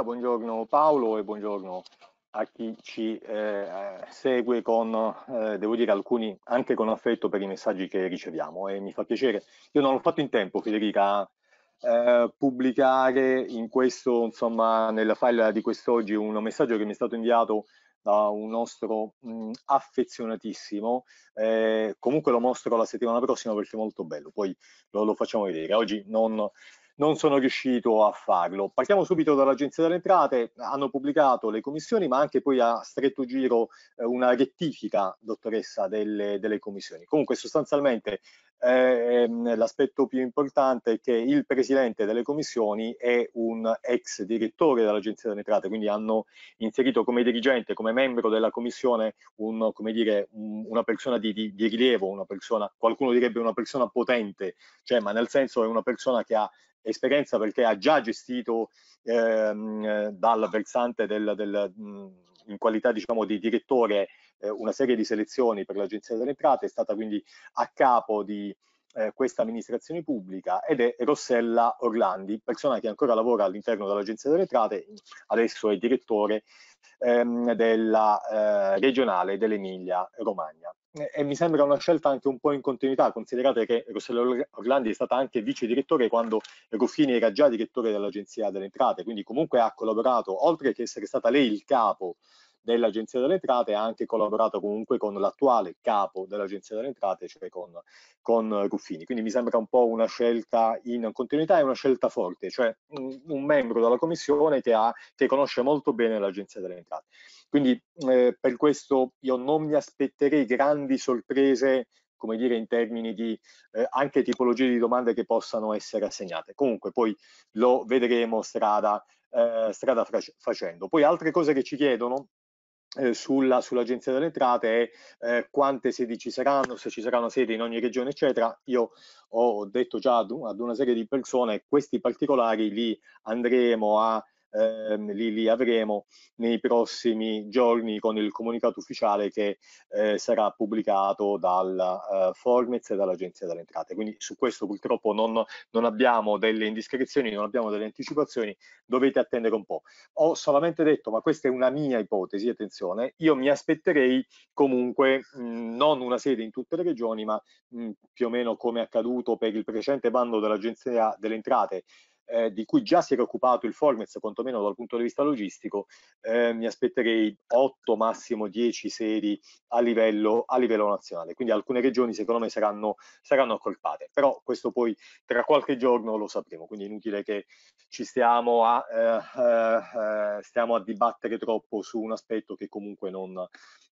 collega, buongiorno Paolo e buongiorno a chi ci eh, segue con, eh, devo dire, alcuni anche con affetto per i messaggi che riceviamo e mi fa piacere. Io non l'ho fatto in tempo, Federica, eh, pubblicare in questo, insomma, nella file di quest'oggi un messaggio che mi è stato inviato da un nostro mh, affezionatissimo. Eh, comunque lo mostro la settimana prossima perché è molto bello, poi lo, lo facciamo vedere. Oggi non non sono riuscito a farlo. Partiamo subito dall'Agenzia delle Entrate, hanno pubblicato le commissioni, ma anche poi a stretto giro eh, una rettifica, dottoressa, delle, delle commissioni. Comunque sostanzialmente eh, l'aspetto più importante è che il presidente delle commissioni è un ex direttore dell'Agenzia delle Entrate, quindi hanno inserito come dirigente, come membro della commissione, un, dire, una persona di, di, di, rilievo, una persona, qualcuno direbbe una persona potente, cioè, ma nel senso è una persona che ha esperienza perché ha già gestito ehm, dal versante del, del, in qualità diciamo, di direttore eh, una serie di selezioni per l'Agenzia delle Entrate, è stata quindi a capo di eh, questa amministrazione pubblica ed è Rossella Orlandi, persona che ancora lavora all'interno dell'Agenzia delle Entrate, adesso è direttore ehm, della eh, regionale dell'Emilia Romagna e mi sembra una scelta anche un po' in continuità, considerate che Rossella Orlandi è stata anche vice direttore quando Ruffini era già direttore dell'Agenzia delle Entrate, quindi comunque ha collaborato, oltre che essere stata lei il capo dell'Agenzia delle Entrate ha anche collaborato comunque con l'attuale capo dell'Agenzia delle Entrate, cioè con, con, eh, Ruffini. Quindi mi sembra un po' una scelta in continuità e una scelta forte, cioè un, mm, un membro della Commissione che, ha, che conosce molto bene l'Agenzia delle Entrate. Quindi eh, per questo io non mi aspetterei grandi sorprese come dire, in termini di eh, anche tipologie di domande che possano essere assegnate. Comunque poi lo vedremo strada, eh, strada facendo. Poi altre cose che ci chiedono, eh, sulla, sull'agenzia delle entrate e eh, quante sedi ci saranno, se ci saranno sedi in ogni regione, eccetera. Io ho detto già ad, un, ad una serie di persone, questi particolari li andremo a ehm, li, li, avremo nei prossimi giorni con il comunicato ufficiale che eh, sarà pubblicato dal eh, Formez e dall'Agenzia delle Entrate. Quindi su questo purtroppo non, non, abbiamo delle indiscrezioni, non abbiamo delle anticipazioni, dovete attendere un po'. Ho solamente detto, ma questa è una mia ipotesi, attenzione, io mi aspetterei comunque mh, non una sede in tutte le regioni, ma mh, più o meno come è accaduto per il precedente bando dell'Agenzia delle Entrate eh, di cui già si era occupato il Formez, quantomeno dal punto di vista logistico, eh, mi aspetterei 8, massimo 10 sedi a livello, a livello nazionale. Quindi alcune regioni secondo me saranno, saranno accolpate, però questo poi tra qualche giorno lo sapremo, quindi è inutile che ci stiamo a, eh, eh, stiamo a dibattere troppo su un aspetto che comunque non,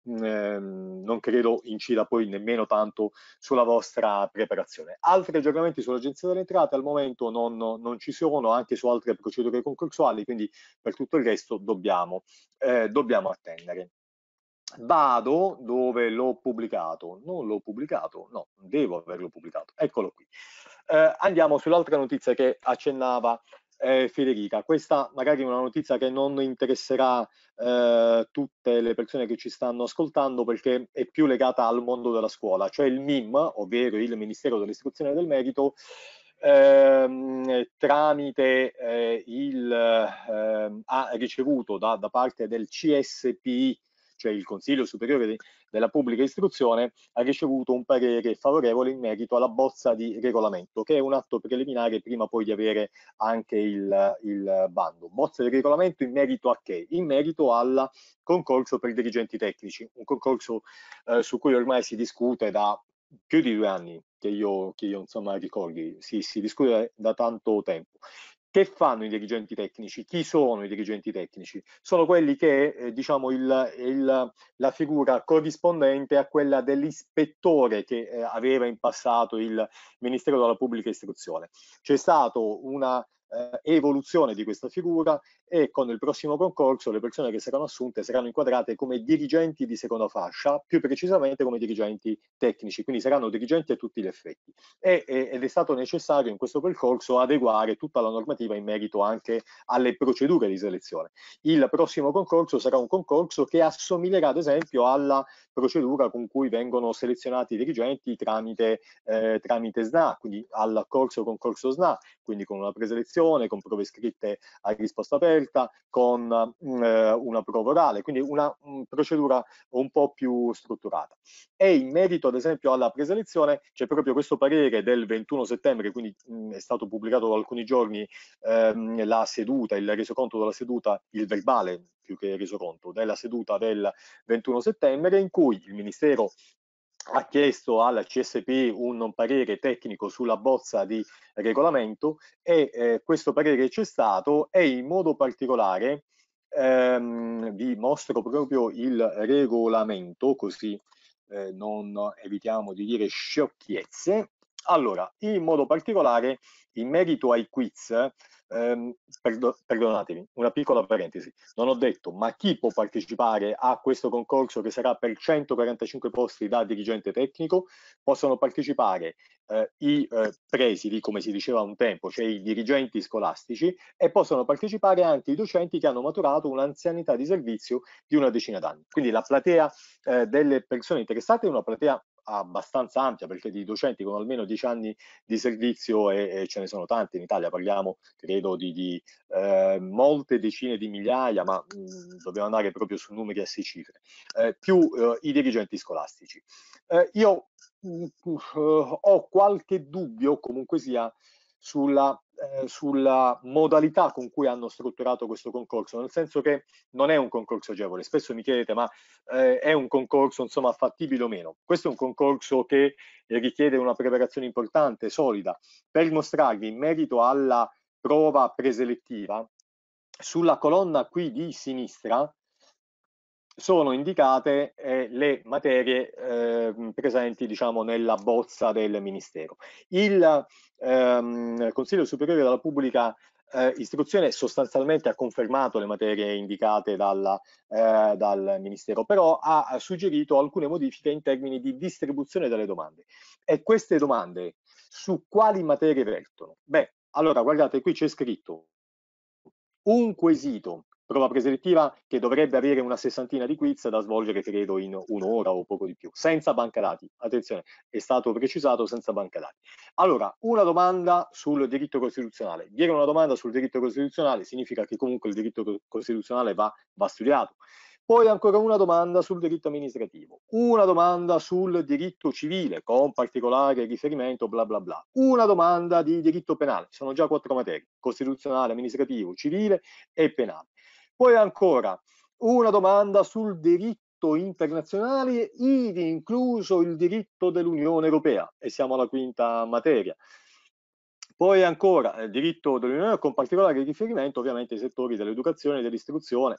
Ehm, non credo incida poi nemmeno tanto sulla vostra preparazione. Altri aggiornamenti sull'Agenzia delle Entrate al momento non, non ci sono sanziono anche su altre procedure concorsuali, quindi per tutto il resto dobbiamo, eh, dobbiamo attendere. Vado dove l'ho pubblicato, non l'ho pubblicato, no, devo averlo pubblicato, eccolo qui. Eh, andiamo sull'altra notizia che accennava eh, Federica. Questa magari è una notizia che non interesserà eh, tutte le persone che ci stanno ascoltando perché è più legata al mondo della scuola, cioè il MIM, ovvero il Ministero dell'Istruzione del Merito, ehm, tramite eh, il, ehm, ha ricevuto da, da, parte del CSP cioè il Consiglio Superiore della Pubblica Istruzione, ha ricevuto un parere favorevole in merito alla bozza di regolamento, che è un atto preliminare prima poi di avere anche il, il bando. Bozza di regolamento in merito a che? In merito al concorso per i dirigenti tecnici, un concorso eh, su cui ormai si discute da più di due anni, che io, che io insomma ricordi, si, si discute da tanto tempo. Che fanno i dirigenti tecnici? Chi sono i dirigenti tecnici? Sono quelli che, eh, diciamo, il, il, la figura corrispondente a quella dell'ispettore che eh, aveva in passato il Ministero della Pubblica Istruzione. C'è stata una eh, evoluzione di questa figura e con il prossimo concorso le persone che saranno assunte saranno inquadrate come dirigenti di seconda fascia, più precisamente come dirigenti tecnici, quindi saranno dirigenti a tutti gli effetti. E, ed è stato necessario in questo percorso adeguare tutta la normativa in merito anche alle procedure di selezione. Il prossimo concorso sarà un concorso che assomiglierà ad esempio alla procedura con cui vengono selezionati i dirigenti tramite, eh, tramite SNA, quindi al corso concorso SNA, quindi con una preselezione, con prove scritte a risposta aperta, scelta con mm, eh, una prova orale, quindi una mh, mm, procedura un po' più strutturata. E in merito ad esempio alla preselezione c'è proprio questo parere del 21 settembre, quindi mh, mm, è stato pubblicato da alcuni giorni ehm, la seduta, il resoconto della seduta, il verbale più che resoconto, della seduta del 21 settembre in cui il Ministero ha chiesto alla CSP un parere tecnico sulla bozza di regolamento e eh, questo parere c'è stato e in modo particolare ehm, vi mostro proprio il regolamento così eh, non evitiamo di dire sciocchezze allora, in modo particolare, in merito ai quiz, ehm, perdo, perdonatemi, una piccola parentesi, non ho detto, ma chi può partecipare a questo concorso che sarà per 145 posti da dirigente tecnico? Possono partecipare eh, i eh, presidi, come si diceva un tempo, cioè i dirigenti scolastici, e possono partecipare anche i docenti che hanno maturato un'anzianità di servizio di una decina d'anni. Quindi la platea eh, delle persone interessate è una platea abbastanza ampia perché di docenti con almeno 10 anni di servizio e, e ce ne sono tanti in Italia, parliamo credo di, di eh, molte decine di migliaia, ma mh, mm, dobbiamo andare proprio su numeri e sei cifre, eh, più eh, i dirigenti scolastici. Eh, io mh, mm, mh, mm, ho qualche dubbio comunque sia sulla eh, sulla modalità con cui hanno strutturato questo concorso, nel senso che non è un concorso agevole. Spesso mi chiedete, ma eh, è un concorso insomma fattibile o meno? Questo è un concorso che richiede una preparazione importante, solida, per mostrarvi in merito alla prova preselettiva, sulla colonna qui di sinistra sono indicate eh, le materie eh, presenti diciamo, nella bozza del Ministero. Il ehm, Consiglio Superiore della Pubblica eh, Istruzione sostanzialmente ha confermato le materie indicate dalla, eh, dal Ministero, però ha suggerito alcune modifiche in termini di distribuzione delle domande. E queste domande su quali materie vertono? Beh, allora guardate, qui c'è scritto un quesito prova preselettiva che dovrebbe avere una sessantina di quiz da svolgere credo in un'ora o poco di più, senza banca dati, attenzione, è stato precisato senza banca dati. Allora, una domanda sul diritto costituzionale, dire una domanda sul diritto costituzionale significa che comunque il diritto costituzionale va, va studiato. Poi ancora una domanda sul diritto amministrativo, una domanda sul diritto civile con particolare riferimento bla bla bla, una domanda di diritto penale, sono già quattro materie, costituzionale, amministrativo, civile e penale. Poi ancora una domanda sul diritto internazionale, ivi incluso il diritto dell'Unione Europea, e siamo alla quinta materia. Poi ancora il eh, diritto dell'Unione Europea, con particolare riferimento ovviamente ai settori dell'educazione e dell'istruzione,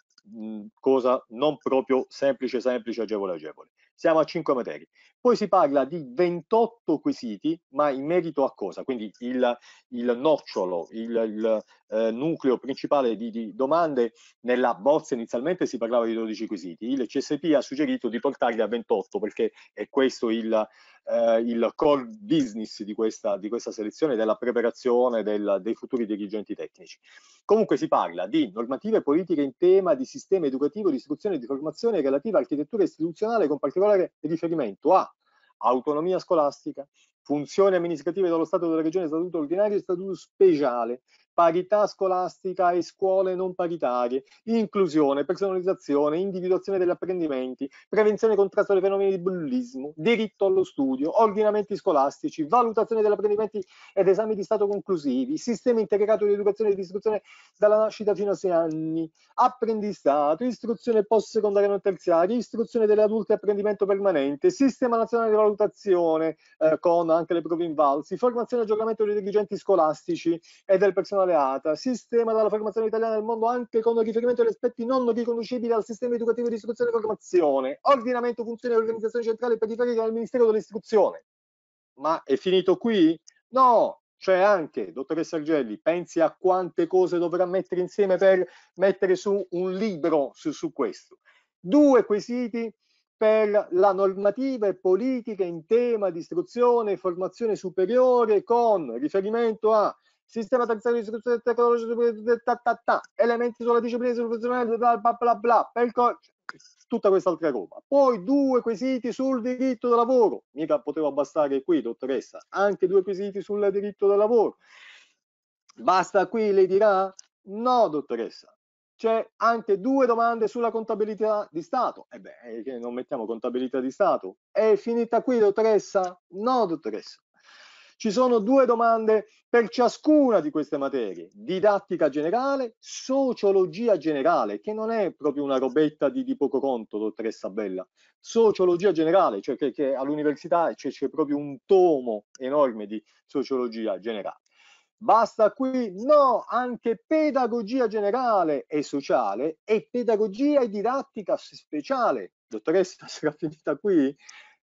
cosa non proprio semplice, semplice, agevole, agevole siamo a 5 materie. Poi si parla di 28 quesiti, ma in merito a cosa? Quindi il, il nocciolo, il, il eh, nucleo principale di, di, domande, nella bozza inizialmente si parlava di 12 quesiti, il CSP ha suggerito di portarli a 28 perché è questo il, eh, il core business di questa, di questa selezione, della preparazione del, dei futuri dirigenti tecnici. Comunque si parla di normative politiche in tema di sistema educativo, di istruzione e di formazione relativa a architettura istituzionale con particolare regolare riferimento a autonomia scolastica, funzioni amministrative dello Stato della Regione, statuto ordinario e statuto speciale, parità scolastica e scuole non paritarie, inclusione, personalizzazione, individuazione degli apprendimenti, prevenzione e contrasto dei fenomeni di bullismo, diritto allo studio, ordinamenti scolastici, valutazione degli apprendimenti ed esami di stato conclusivi, sistema integrato di educazione e di istruzione dalla nascita fino a sei anni, apprendistato, istruzione post-secondaria non terziaria, istruzione delle adulte e apprendimento permanente, sistema nazionale di valutazione eh, con anche le prove invalsi, formazione e aggiornamento dei dirigenti scolastici e del personale ATA, sistema della formazione italiana nel mondo anche con riferimento agli aspetti non riconducibili al sistema educativo di istruzione e formazione, ordinamento, funzione e organizzazione centrale e periferica del Ministero dell'Istruzione. Ma è finito qui? No, C'è anche, dottoressa Argelli, pensi a quante cose dovrà mettere insieme per mettere su un libro su, su questo. Due quesiti per la normativa e politica in tema di istruzione e formazione superiore con riferimento a sistema terziario di istruzione tecnologica, ta, ta, ta, elementi sulla disciplina istituzionale, bla bla bla, bla percor- tutta quest'altra roba. Poi due quesiti sul diritto del lavoro, mica poteva bastare qui, dottoressa, anche due quesiti sul diritto del lavoro. Basta qui, lei dirà? No, dottoressa, c'è anche due domande sulla contabilità di Stato. E eh beh, eh, che non mettiamo contabilità di Stato. È finita qui, dottoressa? No, dottoressa. Ci sono due domande per ciascuna di queste materie, didattica generale, sociologia generale, che non è proprio una robetta di, di poco conto, dottoressa Bella, sociologia generale, cioè che, che all'università c'è, c'è proprio un tomo enorme di sociologia generale. Basta qui, no, anche pedagogia generale e sociale e pedagogia e didattica speciale. Dottoressa, sarà finita qui?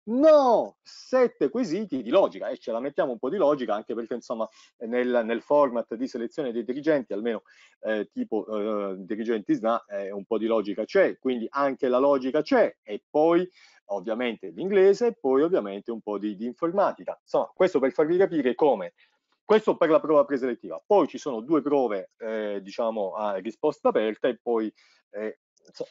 No, sette quesiti di logica e ce la mettiamo un po' di logica anche perché insomma nel, nel format di selezione dei dirigenti, almeno eh, tipo eh, dirigenti SNA, eh, un po' di logica c'è, quindi anche la logica c'è e poi ovviamente l'inglese e poi ovviamente un po' di, di informatica. Insomma, questo per farvi capire come questo per la prova preselettiva. Poi ci sono due prove, eh, diciamo, a risposta aperta e poi eh,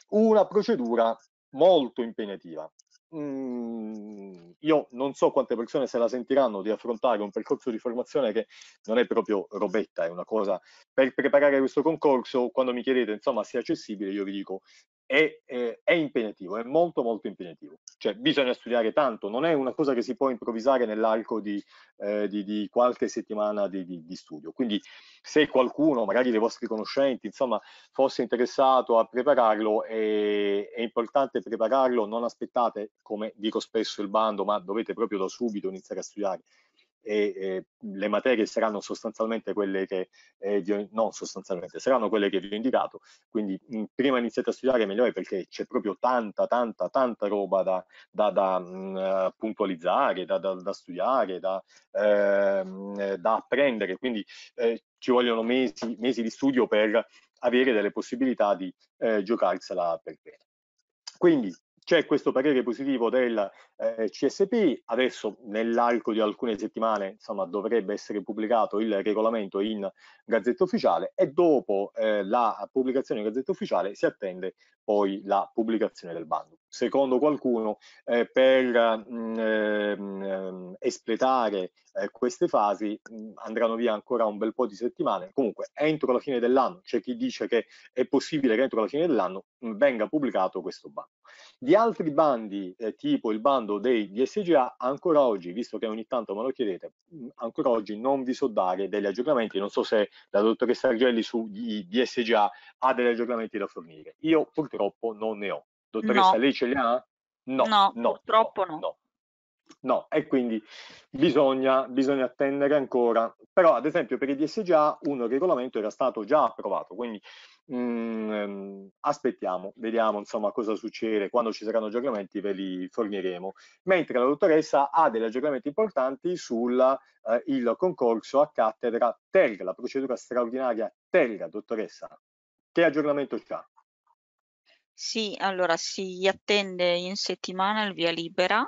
una procedura molto impegnativa. Mm, io non so quante persone se la sentiranno di affrontare un percorso di formazione che non è proprio robetta, è una cosa per preparare questo concorso, quando mi chiedete insomma se sia accessibile, io vi dico è, eh, è, impegnativo, è molto molto impegnativo, cioè bisogna studiare tanto, non è una cosa che si può improvvisare nell'arco di, eh, di, di qualche settimana di, di, studio, quindi se qualcuno, magari dei vostri conoscenti, insomma, fosse interessato a prepararlo, è, è importante prepararlo, non aspettate, come dico spesso il bando, ma dovete proprio da subito iniziare a studiare, e eh, le materie saranno sostanzialmente quelle che eh, vi ho, non sostanzialmente saranno quelle che vi ho indicato quindi mh, prima iniziate a studiare meglio è perché c'è proprio tanta tanta tanta roba da, da, da mh, puntualizzare da, da, studiare da, eh, da apprendere quindi eh, ci vogliono mesi, mesi di studio per avere delle possibilità di eh, giocarsela per bene quindi c'è questo parere positivo del eh, CSP, adesso nell'arco di alcune settimane insomma, dovrebbe essere pubblicato il regolamento in Gazzetta Ufficiale e dopo eh, la pubblicazione in Gazzetta Ufficiale si attende poi la pubblicazione del bando. Secondo qualcuno, eh, per mh, mm, ehm, espletare eh, queste fasi mh, mm, andranno via ancora un bel po' di settimane. Comunque, entro la fine dell'anno, c'è chi dice che è possibile che entro la fine dell'anno mm, venga pubblicato questo bando. Di altri bandi, eh, tipo il bando dei DSGA, ancora oggi, visto che ogni tanto me lo chiedete, mh, ancora oggi non vi so dare degli aggiornamenti. Non so se la dottoressa Argelli su DSGA ha degli aggiornamenti da fornire. Io purtroppo purtroppo non ne ho. Dottoressa, no. lei ce le ha? No, no, no purtroppo no. no. No, e quindi bisogna, bisogna, attendere ancora. Però, ad esempio, per i DSGA un regolamento era stato già approvato, quindi mh, mm, ehm, aspettiamo, vediamo insomma cosa succede. Quando ci saranno aggiornamenti ve li forniremo. Mentre la dottoressa ha degli aggiornamenti importanti sul eh, concorso a cattedra Terra, la procedura straordinaria Terra, dottoressa. Che aggiornamento c'ha? Sì, allora si attende in settimana il via libera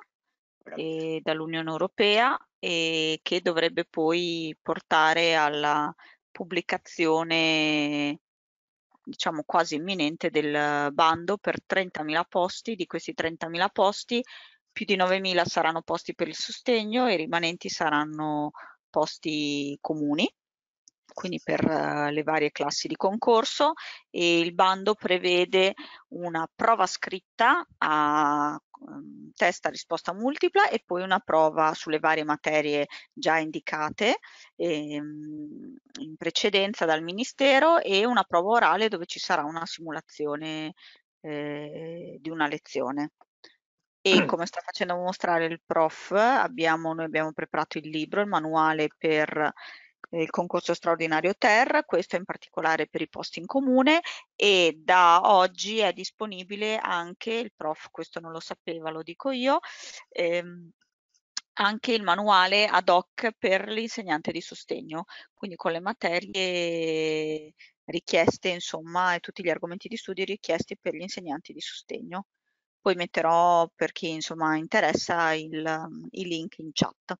eh, dall'Unione Europea e eh, che dovrebbe poi portare alla pubblicazione diciamo quasi imminente del bando per 30.000 posti, di questi 30.000 posti più di 9.000 saranno posti per il sostegno e i rimanenti saranno posti comuni quindi per uh, le varie classi di concorso e il bando prevede una prova scritta a um, testa risposta multipla e poi una prova sulle varie materie già indicate e, um, in precedenza dal Ministero e una prova orale dove ci sarà una simulazione eh, di una lezione. E mm. come sta facendo mostrare il prof, abbiamo, noi abbiamo preparato il libro, il manuale per eh, il concorso straordinario Terra, questo in particolare per i posti in comune e da oggi è disponibile anche, il prof questo non lo sapeva, lo dico io, ehm, anche il manuale ad hoc per l'insegnante di sostegno, quindi con le materie richieste insomma e tutti gli argomenti di studio richiesti per gli insegnanti di sostegno. Poi metterò per chi insomma interessa il, i link in chat.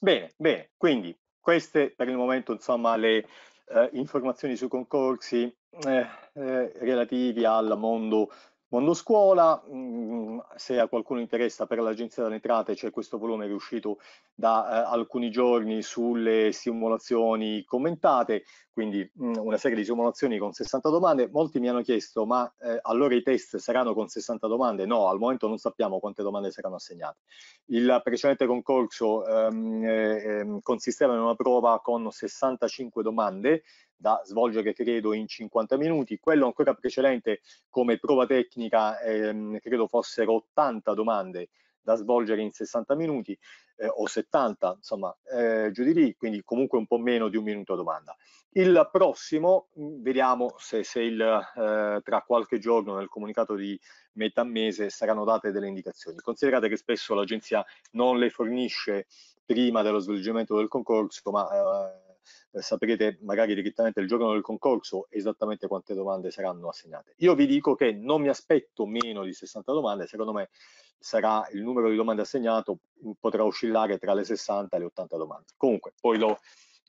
Bene, bene, quindi queste per il momento insomma le eh, informazioni sui concorsi eh, eh, relativi al mondo Mondo Scuola, mm, se a qualcuno interessa per l'Agenzia delle Entrate c'è questo volume che è uscito da eh, alcuni giorni sulle simulazioni commentate, quindi mh, mm, una serie di simulazioni con 60 domande. Molti mi hanno chiesto ma eh, allora i test saranno con 60 domande? No, al momento non sappiamo quante domande saranno assegnate. Il precedente concorso ehm, eh, ehm, consisteva in una prova con 65 domande da svolgere credo in 50 minuti, quello ancora precedente come prova tecnica ehm, credo fossero 80 domande da svolgere in 60 minuti eh, o 70, insomma, eh, giù di lì, quindi comunque un po' meno di un minuto a domanda. Il prossimo, mm, vediamo se, se il, eh, tra qualche giorno nel comunicato di metà mese saranno date delle indicazioni. Considerate che spesso l'agenzia non le fornisce prima dello svolgimento del concorso, ma eh, eh, saprete magari direttamente il giorno del concorso esattamente quante domande saranno assegnate. Io vi dico che non mi aspetto meno di 60 domande, secondo me sarà il numero di domande assegnato mm, potrà oscillare tra le 60 e le 80 domande. Comunque, poi lo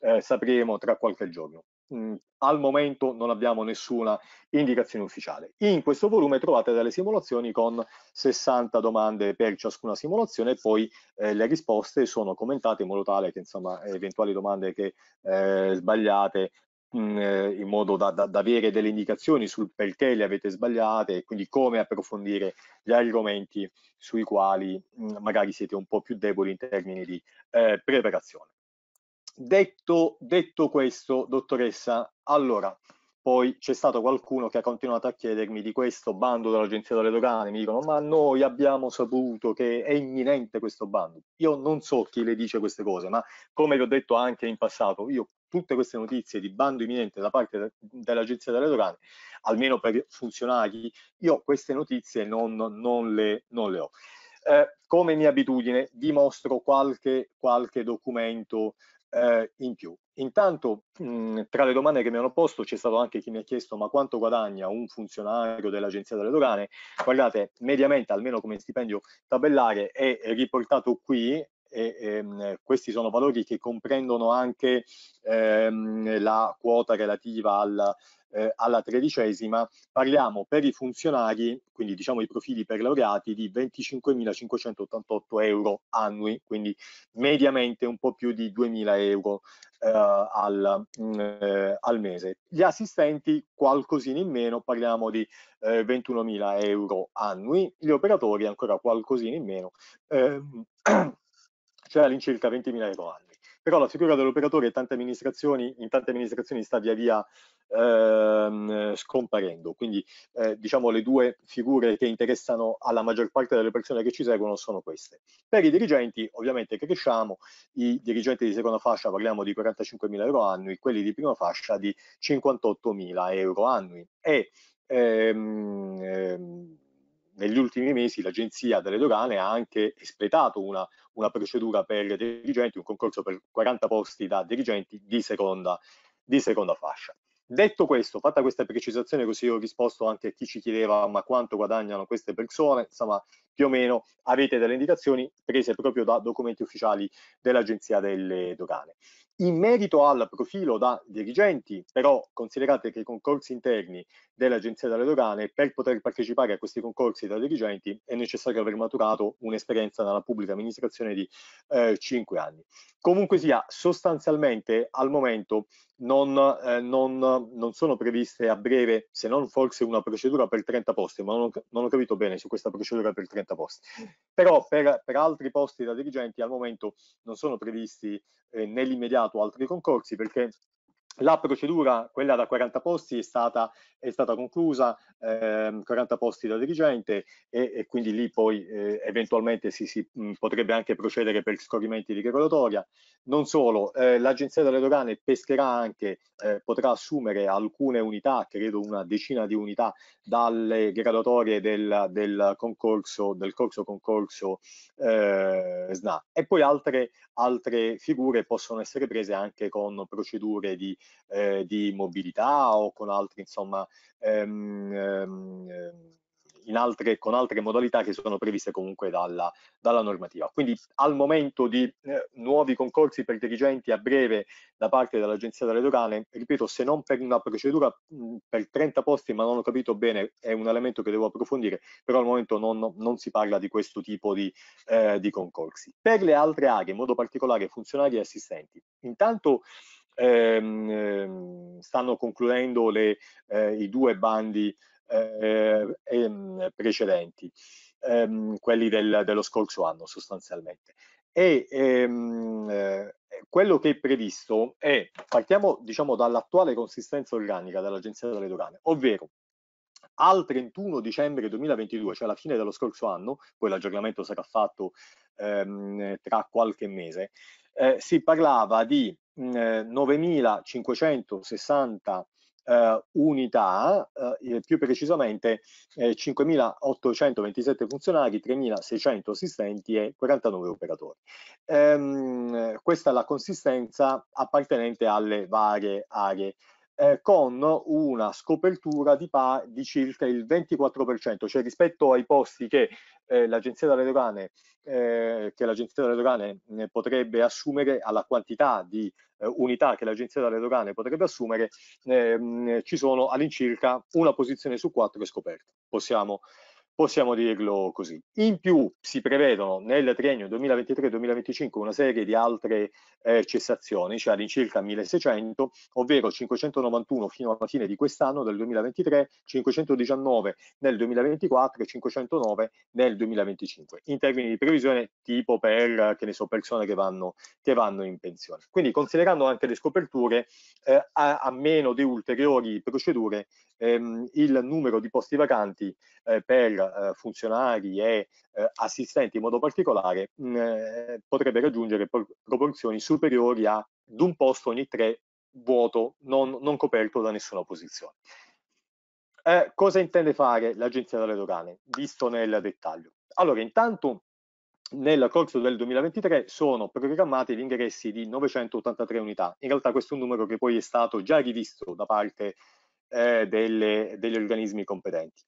eh, sapremo tra qualche giorno mh, mhmm, al momento non abbiamo nessuna indicazione ufficiale. In questo volume trovate delle simulazioni con 60 domande per ciascuna simulazione e poi eh, le risposte sono commentate in modo tale che insomma eventuali domande che eh, sbagliate mhmm, eh, in modo da, da, da, avere delle indicazioni sul perché le avete sbagliate e quindi come approfondire gli argomenti sui quali mh, mhmm, magari siete un po' più deboli in termini di eh, preparazione. Detto, detto questo, dottoressa, allora, poi c'è stato qualcuno che ha continuato a chiedermi di questo bando dell'Agenzia delle Dogane, mi dicono ma noi abbiamo saputo che è imminente questo bando. Io non so chi le dice queste cose, ma come vi ho detto anche in passato, io tutte queste notizie di bando imminente da parte de dell'Agenzia delle Dogane, almeno per funzionari, io queste notizie non, non, le, non le, ho. Eh, come mia abitudine, dimostro qualche, qualche documento eh, in più. Intanto mh, tra le domande che mi hanno posto c'è stato anche chi mi ha chiesto ma quanto guadagna un funzionario dell'agenzia delle dogane? Guardate, mediamente almeno come stipendio tabellare è riportato qui e ehm, questi sono valori che comprendono anche ehm, la quota relativa al, eh, alla tredicesima, parliamo per i funzionari, quindi diciamo i profili per laureati, di 25.588 euro annui, quindi mediamente un po' più di 2.000 euro eh, al, mm, eh, al, mese. Gli assistenti qualcosina in meno, parliamo di 21.000 eh, euro annui, gli operatori ancora qualcosina in meno. Ehm, cioè all'incirca 20.000 euro all'anno però la figura dell'operatore in tante amministrazioni sta via via ehm, scomparendo, quindi eh, diciamo le due figure che interessano alla maggior parte delle persone che ci seguono sono queste. Per i dirigenti ovviamente cresciamo, i dirigenti di seconda fascia parliamo di 45.000 euro annui, quelli di prima fascia di 58.000 euro annui e ehm, ehm, negli ultimi mesi l'Agenzia delle Dogane ha anche espletato una, una procedura per dirigenti, un concorso per 40 posti da dirigenti di seconda, di seconda fascia. Detto questo, fatta questa precisazione, così ho risposto anche a chi ci chiedeva ma quanto guadagnano queste persone, insomma più o meno avete delle indicazioni prese proprio da documenti ufficiali dell'Agenzia delle Dogane. In merito al profilo da dirigenti, però considerate che i concorsi interni dell'Agenzia delle Dogane, per poter partecipare a questi concorsi da dirigenti, è necessario aver maturato un'esperienza nella pubblica amministrazione di eh, 5 anni. Comunque sia, sostanzialmente al momento non, eh, non, non, sono previste a breve, se non forse una procedura per 30 posti, ma non, non ho capito bene su questa procedura per 30 30 posti. Però per, per altri posti da dirigenti al momento non sono previsti eh, nell'immediato altri concorsi perché la procedura, quella da 40 posti, è stata, è stata conclusa, ehm, 40 posti da dirigente e, e quindi lì poi eh, eventualmente si, si mh, potrebbe anche procedere per scorrimenti di regolatoria. Non solo, eh, l'Agenzia delle Dogane pescherà anche, eh, potrà assumere alcune unità, credo una decina di unità, dalle graduatorie del, del concorso, del corso concorso eh, SNA. E poi altre, altre figure possono essere prese anche con procedure di eh, di mobilità o con altri, insomma, ehm, ehm, altre, con altre modalità che sono previste comunque dalla, dalla normativa. Quindi al momento di eh, nuovi concorsi per dirigenti a breve da parte dell'Agenzia delle Dogane, ripeto, se non per una procedura mh, per 30 posti, ma non ho capito bene, è un elemento che devo approfondire, però al momento non, non si parla di questo tipo di, eh, di concorsi. Per le altre aree, in modo particolare funzionari e assistenti, intanto Ehm, ehm, stanno concludendo le, eh, i due bandi eh, ehm, precedenti, ehm, quelli del, dello scorso anno sostanzialmente. E ehm, eh, quello che è previsto è, partiamo diciamo dall'attuale consistenza organica dell'Agenzia delle Dogane, ovvero al 31 dicembre 2022, cioè alla fine dello scorso anno, poi l'aggiornamento sarà fatto ehm, tra qualche mese, eh, si parlava di mh, mhmm, 9.560 eh, eh, unità, eh, più precisamente 5.827 eh, funzionari, 3.600 assistenti e 49 operatori. Ehm, questa è la consistenza appartenente alle varie aree eh, con una scopertura di, di, circa il 24%, cioè rispetto ai posti che eh, l'Agenzia delle Dogane, eh, delle Dogane eh, potrebbe assumere, alla quantità di eh, unità che l'Agenzia delle Dogane potrebbe assumere, ehm, ci sono all'incirca una posizione su quattro scoperta. Possiamo possiamo dirlo così. In più si prevedono nel triennio 2023-2025 una serie di altre eh, cessazioni, cioè all'incirca 1600, ovvero 591 fino alla fine di quest'anno del 2023, 519 nel 2024 e 509 nel 2025, in termini di previsione tipo per, che ne so, persone che vanno, che vanno in pensione. Quindi considerando anche le scoperture, eh, a, a meno di ulteriori procedure ehm, il numero di posti vacanti eh, per eh, funzionari e eh, assistenti in modo particolare mh, mm, eh, potrebbe raggiungere por- proporzioni superiori ad un posto ogni tre vuoto, non, non coperto da nessuna posizione. Eh, cosa intende fare l'Agenzia delle Dogane, visto nel dettaglio? Allora, intanto nel corso del 2023 sono programmati gli ingressi di 983 unità. In realtà questo è un numero che poi è stato già rivisto da parte eh, delle, degli organismi competenti.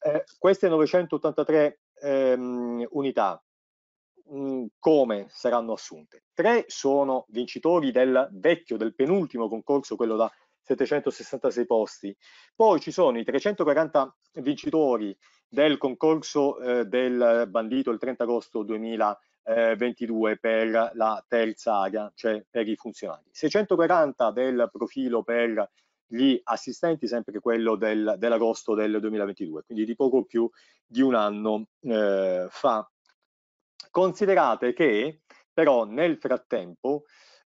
Eh, queste 983 ehm, unità mh, mm, come saranno assunte? Tre sono vincitori del vecchio, del penultimo concorso, quello da 766 posti. Poi ci sono i 340 vincitori del concorso eh, del bandito il 30 agosto 2022 per la terza area, cioè per i funzionari. 640 del profilo per gli assistenti, sempre che quello del, dell'agosto del 2022, quindi di poco più di un anno eh, fa. Considerate che però nel frattempo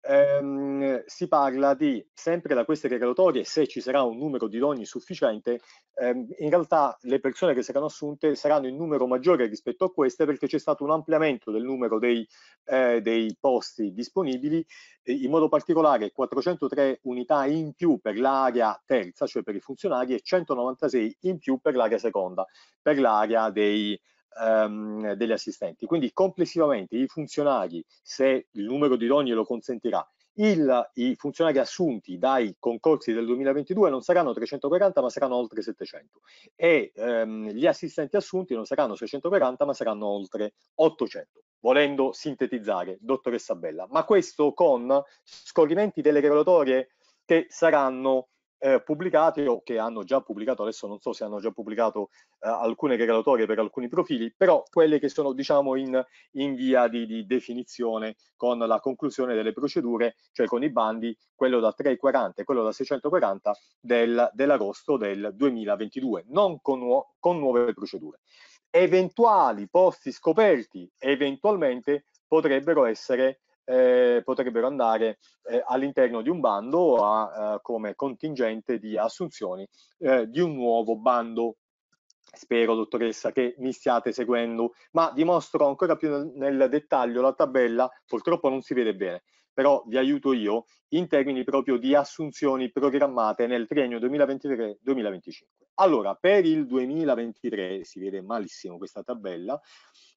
ehm, si parla di, sempre da queste regolatorie, se ci sarà un numero di doni sufficiente, ehm, in realtà le persone che saranno assunte saranno in numero maggiore rispetto a queste perché c'è stato un ampliamento del numero dei, eh, dei posti disponibili, eh, in modo particolare 403 unità in più per l'area terza, cioè per i funzionari, e 196 in più per l'area seconda, per l'area dei ehm, degli assistenti. Quindi complessivamente i funzionari, se il numero di idonei lo consentirà, il, i funzionari assunti dai concorsi del 2022 non saranno 340 ma saranno oltre 700 e ehm, gli assistenti assunti non saranno 640 ma saranno oltre 800 volendo sintetizzare, dottoressa Bella, ma questo con scorrimenti delle regolatorie che saranno eh, pubblicati o che hanno già pubblicato, adesso non so se hanno già pubblicato eh, alcune regalatorie per alcuni profili, però quelle che sono diciamo in, in via di, di, definizione con la conclusione delle procedure, cioè con i bandi, quello da 340 e quello da 640 del, dell'agosto del 2022, non con, nuo- con nuove procedure. Eventuali posti scoperti eventualmente potrebbero essere eh, potrebbero andare eh, all'interno di un bando a, eh, come contingente di assunzioni eh, di un nuovo bando. Spero, dottoressa, che mi stiate seguendo, ma vi mostro ancora più nel dettaglio la tabella, purtroppo non si vede bene, però vi aiuto io in termini proprio di assunzioni programmate nel triennio 2023-2025. Allora, per il 2023, si vede malissimo questa tabella,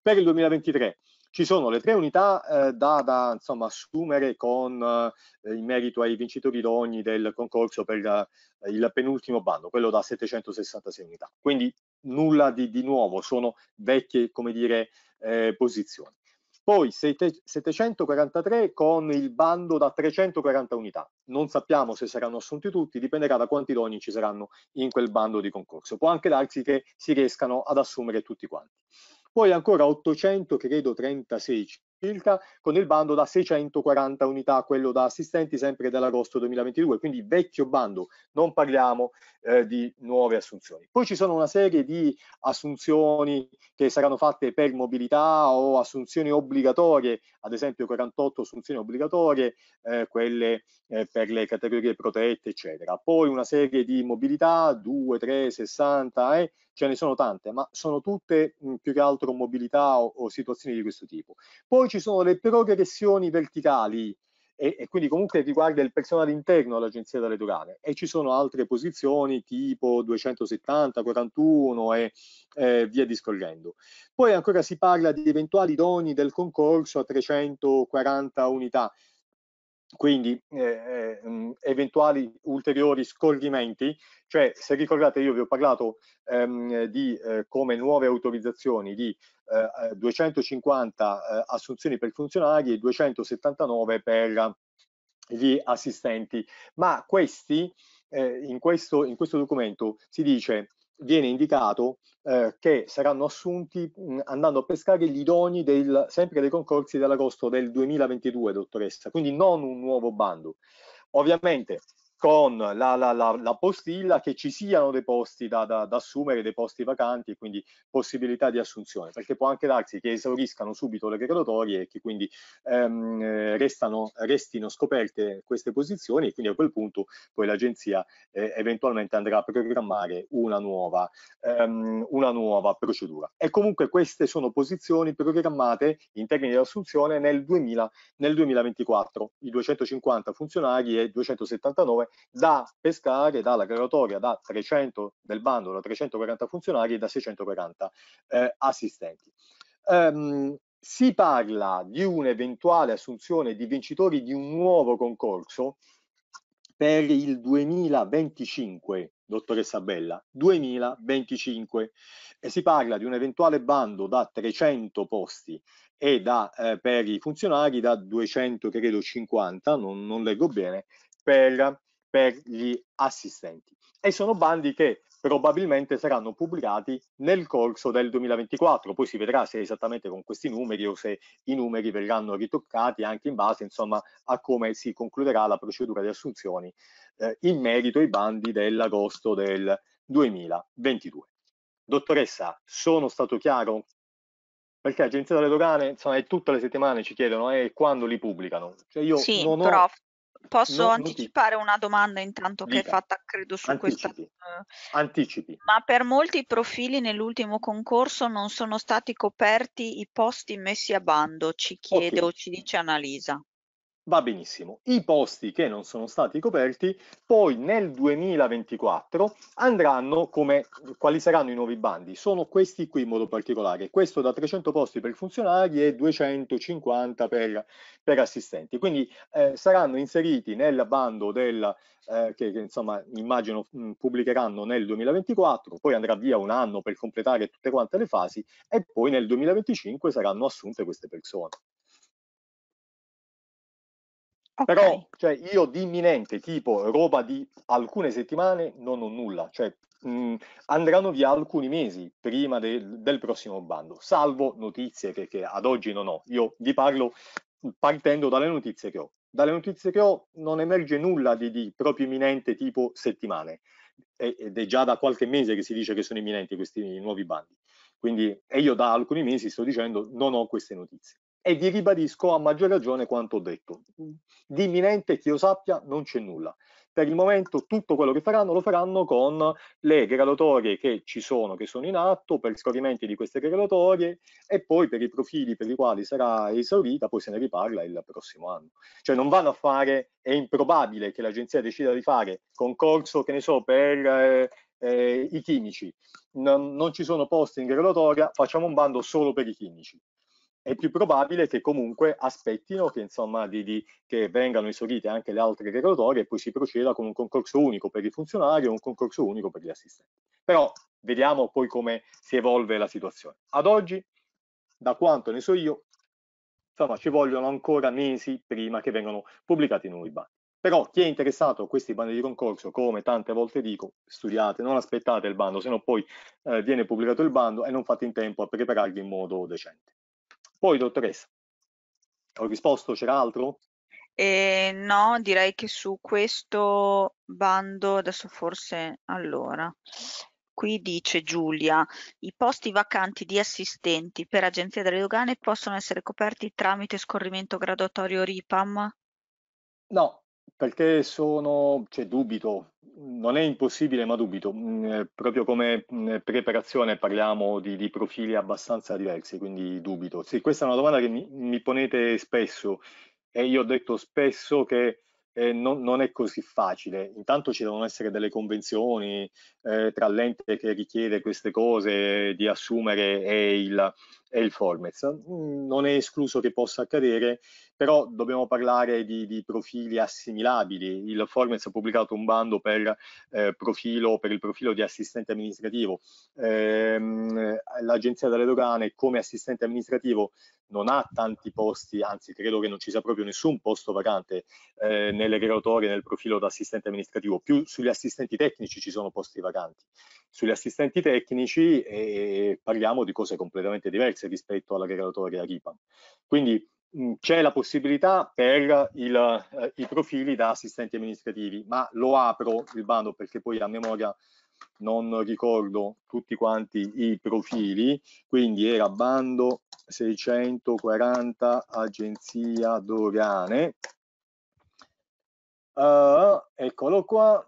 per il 2023 ci sono le tre unità eh, da, da insomma, assumere con, eh, in merito ai vincitori d'ogni del concorso per eh, il penultimo bando, quello da 766 unità. Quindi nulla di, di nuovo, sono vecchie come dire, eh, posizioni. Poi 743 con il bando da 340 unità. Non sappiamo se saranno assunti tutti, dipenderà da quanti doni ci saranno in quel bando di concorso. Può anche darsi che si riescano ad assumere tutti quanti. Poi ancora 836 circa, con il bando da 640 unità, quello da assistenti sempre dall'agosto 2022, quindi vecchio bando, non parliamo eh, di nuove assunzioni. Poi ci sono una serie di assunzioni che saranno fatte per mobilità o assunzioni obbligatorie, ad esempio 48 assunzioni obbligatorie, eh, quelle eh, per le categorie protette, eccetera. Poi una serie di mobilità, 2, 3, 60, eh, ce ne sono tante, ma sono tutte mh, più che altro mobilità o, o situazioni di questo tipo. Poi ci sono le progressioni verticali e, e quindi comunque riguarda il personale interno all'agenzia delle dogane e ci sono altre posizioni tipo 270, 41 e eh, via discorrendo. Poi ancora si parla di eventuali doni del concorso a 340 unità quindi eh, eh, eventuali ulteriori scorrimenti, cioè se ricordate io vi ho parlato ehm, di eh, come nuove autorizzazioni di 250 eh, eh, eh, assunzioni per funzionari e 279 per gli assistenti, ma questi in questo, in questo documento si dice viene indicato eh, che saranno assunti mh, andando a pescare gli idoni del, sempre dei concorsi dell'agosto del 2022, dottoressa, quindi non un nuovo bando. Ovviamente con la, la, la, la, postilla che ci siano dei posti da, da, da assumere, dei posti vacanti e quindi possibilità di assunzione, perché può anche darsi che esauriscano subito le graduatorie e che quindi ehm, eh, restano, restino scoperte queste posizioni e quindi a quel punto poi l'agenzia eh, eventualmente andrà a programmare una nuova, ehm, una nuova procedura. E comunque queste sono posizioni programmate in termini di assunzione nel, 2000, nel 2024, i 250 funzionari e 279 da pescare dalla graduatoria da 300 del bando da 340 funzionari e da 640 eh, assistenti. Um, si parla di un'eventuale assunzione di vincitori di un nuovo concorso per il 2025, dottoressa Bella, 2025. E si parla di un eventuale bando da 300 posti e da, eh, per i funzionari da 250, non, non leggo bene, per per gli assistenti. E sono bandi che probabilmente saranno pubblicati nel corso del 2024, poi si vedrà se esattamente con questi numeri o se i numeri verranno ritoccati anche in base insomma, a come si concluderà la procedura di assunzioni eh, in merito ai bandi dell'agosto del 2022. Dottoressa, sono stato chiaro? Perché l'Agenzia delle Dogane, insomma, tutte le settimane ci chiedono eh, quando li pubblicano. Cioè io sì, non ho... prof, Posso non, anticipare una domanda intanto Dica. che è fatta, credo, su Anticipi. questa... Eh, Anticipi. Ma per molti profili nell'ultimo concorso non sono stati coperti i posti messi a bando, ci chiede okay. o ci dice Analisa va benissimo. I posti che non sono stati coperti poi nel 2024 andranno come quali saranno i nuovi bandi? Sono questi qui in modo particolare, questo da 300 posti per funzionari e 250 per, per assistenti. Quindi eh, saranno inseriti nel bando del, eh, che, che, insomma immagino mh, mm, pubblicheranno nel 2024, poi andrà via un anno per completare tutte quante le fasi e poi nel 2025 saranno assunte queste persone. Okay. Però cioè, io di imminente, tipo roba di alcune settimane, non ho nulla. Cioè, mh, andranno via alcuni mesi prima del, del prossimo bando, salvo notizie che, che, ad oggi non ho. Io vi parlo partendo dalle notizie che ho. Dalle notizie che ho non emerge nulla di, di proprio imminente tipo settimane ed è già da qualche mese che si dice che sono imminenti questi nuovi bandi. Quindi, e io da alcuni mesi sto dicendo non ho queste notizie e vi ribadisco a maggior ragione quanto ho detto. Di imminente, che io sappia, non c'è nulla. Per il momento tutto quello che faranno lo faranno con le graduatorie che ci sono, che sono in atto, per scorrimenti di queste graduatorie e poi per i profili per i quali sarà esaurita, poi se ne riparla il prossimo anno. Cioè non vanno a fare, è improbabile che l'agenzia decida di fare concorso, che ne so, per... Eh, eh, i chimici, non, non ci sono posti in graduatoria, facciamo un bando solo per i chimici è più probabile che comunque aspettino che, insomma, di, di, che vengano esaurite anche le altre graduatorie e poi si proceda con un concorso unico per i funzionari e un concorso unico per gli assistenti. Però vediamo poi come si evolve la situazione. Ad oggi, da quanto ne so io, insomma, ci vogliono ancora mesi prima che vengano pubblicati i nuovi bandi. Però chi è interessato a questi bandi di concorso, come tante volte dico, studiate, non aspettate il bando, se no poi eh, viene pubblicato il bando e non fate in tempo a prepararvi in modo decente. Poi, dottoressa, ho risposto, c'era altro? Eh, no, direi che su questo bando, adesso forse allora, qui dice Giulia, i posti vacanti di assistenti per agenzia delle dogane possono essere coperti tramite scorrimento graduatorio RIPAM? No, perché sono, cioè dubito, non è impossibile ma dubito, mh, mm, eh, proprio come mh, mm, eh, preparazione parliamo di, di, profili abbastanza diversi, quindi dubito. Sì, questa è una domanda che mi, mi ponete spesso e io ho detto spesso che eh, non, non, è così facile. Intanto ci devono essere delle convenzioni eh, tra l'ente che richiede queste cose di assumere e il, è il Formez. Mm, non è escluso che possa accadere, però dobbiamo parlare di, di profili assimilabili. Il Formez ha pubblicato un bando per, eh, profilo, per il profilo di assistente amministrativo. Eh, L'Agenzia delle Dogane come assistente amministrativo non ha tanti posti, anzi credo che non ci sia proprio nessun posto vacante eh, nelle graduatorie nel profilo da assistente amministrativo, più sugli assistenti tecnici ci sono posti vacanti. Sugli assistenti tecnici eh, parliamo di cose completamente diverse diverse rispetto regolatoria Ariba. Quindi c'è la possibilità per il, eh, i profili da assistenti amministrativi, ma lo apro il bando perché poi a memoria non ricordo tutti quanti i profili, quindi era bando 640 agenzia dogane. Uh, eh, eccolo qua.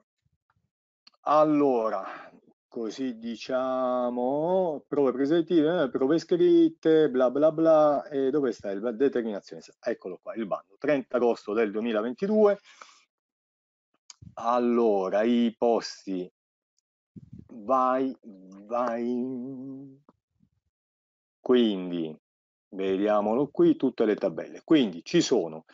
Allora, così diciamo, prove presentive, eh, prove scritte, bla bla bla, e dove sta il determinazione? Eccolo qua, il bando, 30 agosto del 2022. Allora, i posti, vai, vai, quindi, vediamolo qui, tutte le tabelle. Quindi ci sono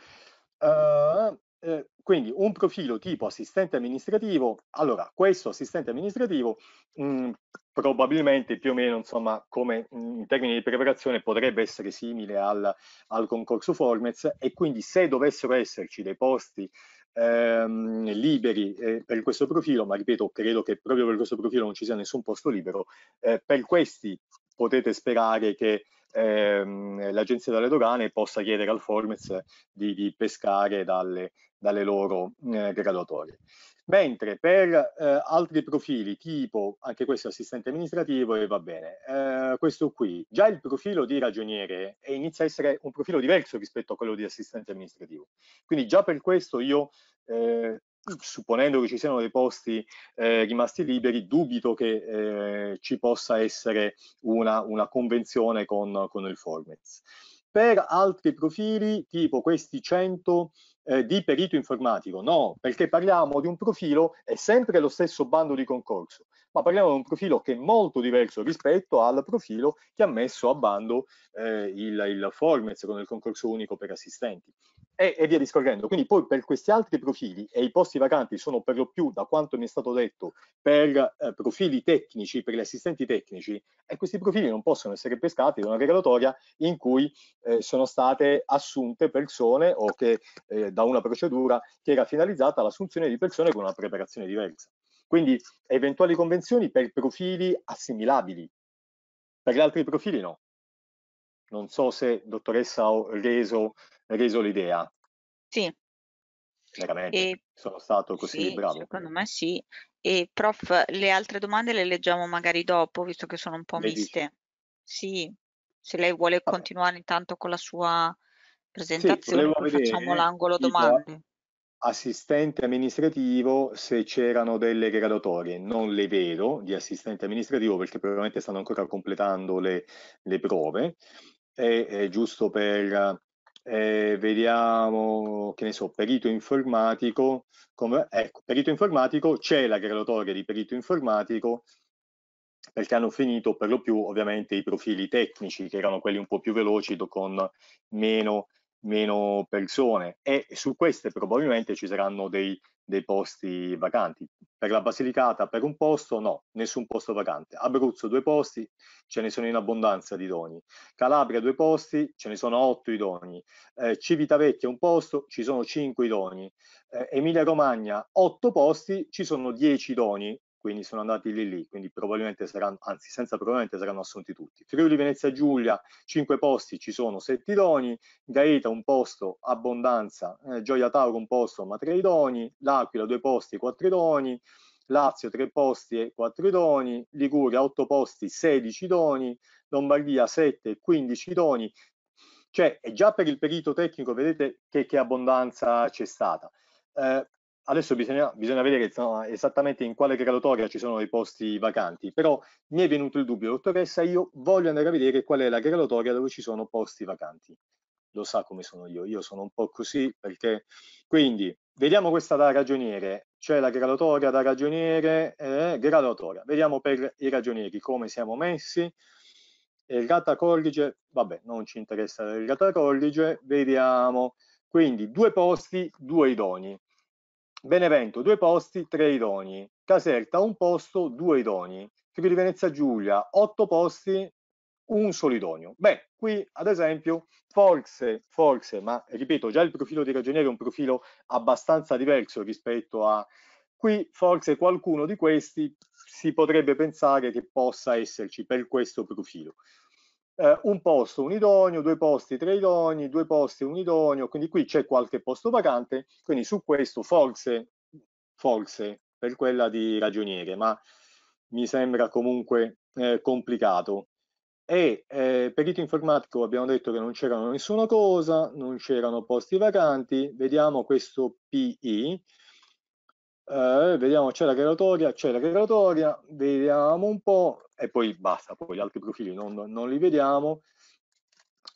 uh, eh, eh quindi un profilo tipo assistente amministrativo, allora questo assistente amministrativo mh, mm, probabilmente più o meno insomma come mm, in termini di preparazione potrebbe essere simile al, al concorso Formez e quindi se dovessero esserci dei posti ehm, liberi eh, per questo profilo, ma ripeto credo che proprio per questo profilo non ci sia nessun posto libero, eh, per questi potete sperare che ehm, l'agenzia delle dogane possa chiedere al Formes di, di pescare dalle, dalle loro eh, graduatorie. Mentre per eh, altri profili, tipo anche questo assistente amministrativo, e va bene, eh, questo qui, già il profilo di ragioniere inizia a essere un profilo diverso rispetto a quello di assistente amministrativo. Quindi già per questo io eh, supponendo che ci siano dei posti eh, rimasti liberi, dubito che eh, ci possa essere una, una convenzione con, con il Formez. Per altri profili, tipo questi 100 eh, di perito informatico, no, perché parliamo di un profilo, è sempre lo stesso bando di concorso, ma parliamo di un profilo che è molto diverso rispetto al profilo che ha messo a bando eh, il, il Formez con il concorso unico per assistenti e, e, via discorrendo. Quindi poi per questi altri profili e i posti vacanti sono per lo più, da quanto mi è stato detto, per eh, profili tecnici, per gli assistenti tecnici, e questi profili non possono essere pescati da una regolatoria in cui eh, sono state assunte persone o che eh, da una procedura che era finalizzata all'assunzione di persone con una preparazione diversa. Quindi eventuali convenzioni per profili assimilabili, per gli altri profili no. Non so se, dottoressa, ho reso, reso l'idea. Sì. Veramente, e, sono stato così sì, bravo. Secondo me sì. E prof, le altre domande le leggiamo magari dopo, visto che sono un po' le miste. Dici. Sì, se lei vuole Vabbè. continuare intanto con la sua presentazione, sì, facciamo l'angolo domande. Assistente amministrativo, se c'erano delle graduatorie, non le vedo di assistente amministrativo perché probabilmente stanno ancora completando le, le prove è, è giusto per, eh, vediamo, che ne so, perito informatico, come, ecco, perito informatico, c'è la graduatoria di perito informatico perché hanno finito per lo più ovviamente i profili tecnici che erano quelli un po' più veloci con meno, meno persone e su queste probabilmente ci saranno dei, dei posti vacanti. Per la Basilicata per un posto no, nessun posto vacante. Abruzzo due posti, ce ne sono in abbondanza di doni. Calabria due posti, ce ne sono otto idoni. Eh, Civitavecchia un posto, ci sono cinque idoni. Eh, Emilia Romagna otto posti, ci sono dieci idoni quindi sono andati lì lì, quindi probabilmente saranno, anzi senza probabilmente saranno assunti tutti. Friuli Venezia Giulia, 5 posti ci sono 7 Settironi, Gaeta un posto, Abbondanza, eh, Gioia Tauro un posto, ma 3 idoni, L'Aquila 2 posti, 4 idoni, Lazio 3 posti e 4 idoni, Liguria 8 posti, 16 idoni, Lombardia 7 15 idoni, cioè già per il perito tecnico vedete che, che abbondanza c'è stata. Eh, adesso bisogna, bisogna vedere insomma, esattamente in quale graduatoria ci sono i posti vacanti, però mi è venuto il dubbio, dottoressa, io voglio andare a vedere qual è la graduatoria dove ci sono posti vacanti. Lo sa come sono io, io sono un po' così perché... Quindi, vediamo questa da ragioniere, c'è la graduatoria da ragioniere, eh, graduatoria. Vediamo per i ragionieri come siamo messi. Errata corrige, vabbè, non ci interessa l'errata corrige, vediamo. Quindi due posti, due idoni. Benevento due posti, tre idoni. Caserta un posto, due idoni. Friuli Venezia Giulia otto posti, un solo idoneo. Beh, qui ad esempio, forse, forse, ma ripeto, già il profilo di ragioniere è un profilo abbastanza diverso rispetto a qui, forse qualcuno di questi si potrebbe pensare che possa esserci per questo profilo eh, un posto un idoneo, due posti tre idoni, due posti un idoneo, quindi qui c'è qualche posto vacante, quindi su questo forse, forse per quella di ragioniere, ma mi sembra comunque eh, complicato. E eh, perito informatico abbiamo detto che non c'erano nessuna cosa, non c'erano posti vacanti, vediamo questo PI, eh, vediamo c'è la creatoria, c'è la creatoria, vediamo un po' e poi basta, poi gli altri profili non, non li vediamo.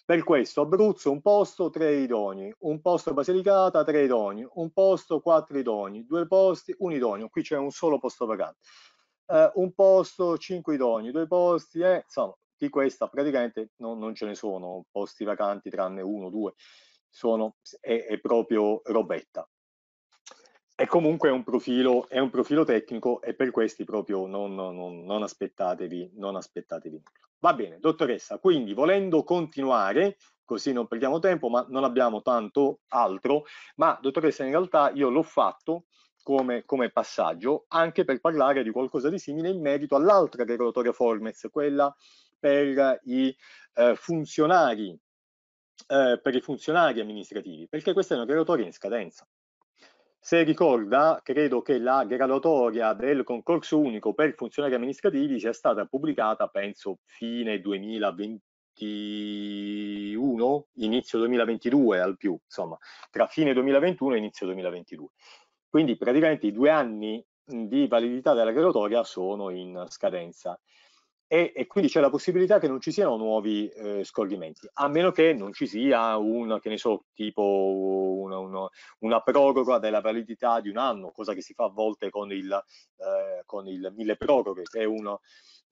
Per questo Abruzzo un posto, tre idoni, un posto Basilicata, tre idoni, un posto, quattro idoni, due posti, un idonio, qui c'è un solo posto vacante, eh, un posto, cinque idoni, due posti, eh, insomma, di questa praticamente non, non, ce ne sono posti vacanti tranne uno, due, sono, è, è proprio robetta è comunque un profilo, è un profilo, tecnico e per questi proprio non, non, non, aspettatevi, non, aspettatevi, Va bene, dottoressa, quindi volendo continuare, così non perdiamo tempo, ma non abbiamo tanto altro, ma dottoressa in realtà io l'ho fatto come, come passaggio anche per parlare di qualcosa di simile in merito all'altra regolatoria Formes, quella per i eh, funzionari eh, per i funzionari amministrativi, perché questa è una graduatoria in scadenza. Se ricorda, credo che la graduatoria del concorso unico per funzionari amministrativi sia stata pubblicata, penso, fine 2021, inizio 2022 al più, insomma, tra fine 2021 e inizio 2022. Quindi praticamente i due anni di validità della graduatoria sono in scadenza e, e quindi c'è la possibilità che non ci siano nuovi eh, scorrimenti, a meno che non ci sia un, che ne so, tipo una, una, una, proroga della validità di un anno, cosa che si fa a volte con il, eh, con il mille proroghe, che è uno,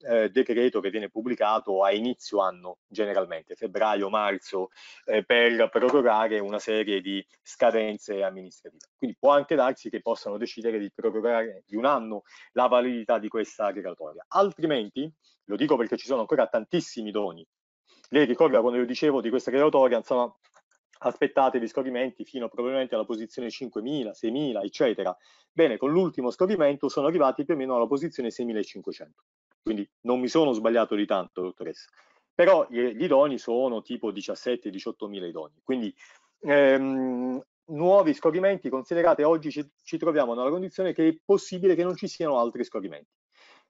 eh, decreto che viene pubblicato a inizio anno, generalmente febbraio-marzo, eh, per prorogare una serie di scadenze amministrative. Quindi può anche darsi che possano decidere di prorogare di un anno la validità di questa aggregatoria. Altrimenti, lo dico perché ci sono ancora tantissimi doni. Lei ricorda quando io dicevo di questa aggregatoria, insomma, aspettatevi scorrimenti fino probabilmente alla posizione 5.000, 6.000, eccetera. Bene, con l'ultimo scorrimento sono arrivati più o meno alla posizione 6.500. Quindi non mi sono sbagliato di tanto, dottoressa. Però gli idoni sono tipo 17-18 mila idoni. Quindi ehm, nuovi scorrimenti, considerate oggi ci, ci, troviamo nella condizione che è possibile che non ci siano altri scorrimenti.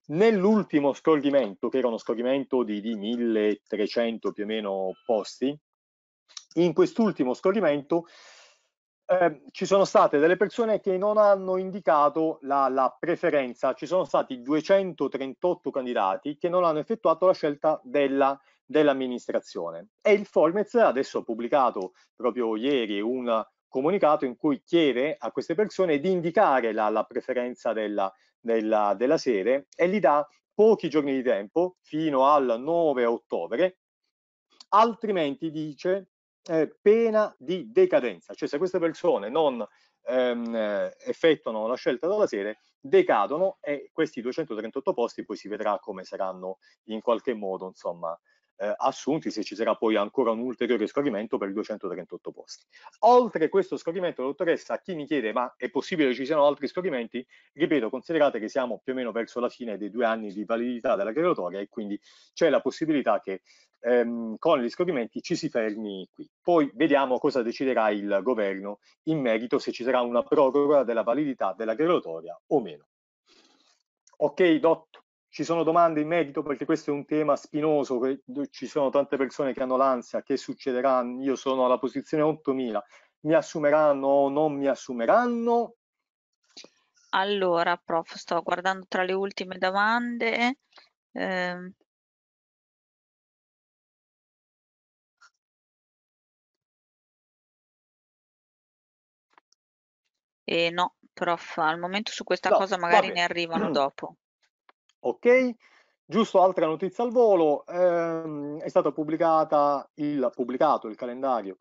Nell'ultimo scorrimento, che era uno scorrimento di, di 1300 più o meno posti, in quest'ultimo scorrimento Ehm, ci sono state delle persone che non hanno indicato la, la, preferenza, ci sono stati 238 candidati che non hanno effettuato la scelta della, dell'amministrazione e il Formez adesso ha pubblicato proprio ieri un comunicato in cui chiede a queste persone di indicare la, la preferenza della, della, della sede e gli dà pochi giorni di tempo fino al 9 ottobre altrimenti dice eh, pena di decadenza, cioè se queste persone non ehm, eh, effettuano la scelta della sede decadono e questi 238 posti poi si vedrà come saranno in qualche modo insomma eh, assunti se ci sarà poi ancora un ulteriore scorrimento per i 238 posti. Oltre questo scorrimento, dottoressa, chi mi chiede ma è possibile che ci siano altri scorrimenti, ripeto, considerate che siamo più o meno verso la fine dei due anni di validità della graduatoria e quindi c'è la possibilità che ehm, con gli scorrimenti ci si fermi qui. Poi vediamo cosa deciderà il governo in merito se ci sarà una proroga della validità della graduatoria o meno. Ok, dot, ci sono domande in merito perché questo è un tema spinoso, ci sono tante persone che hanno l'ansia, che succederà? Io sono alla posizione 8000, mi assumeranno o non mi assumeranno? Allora, prof, sto guardando tra le ultime domande. Eh... Eh, no, prof, al momento su questa no, cosa magari ne arrivano dopo. Ok, giusto altra notizia al volo, ehm, è stato il, pubblicato il calendario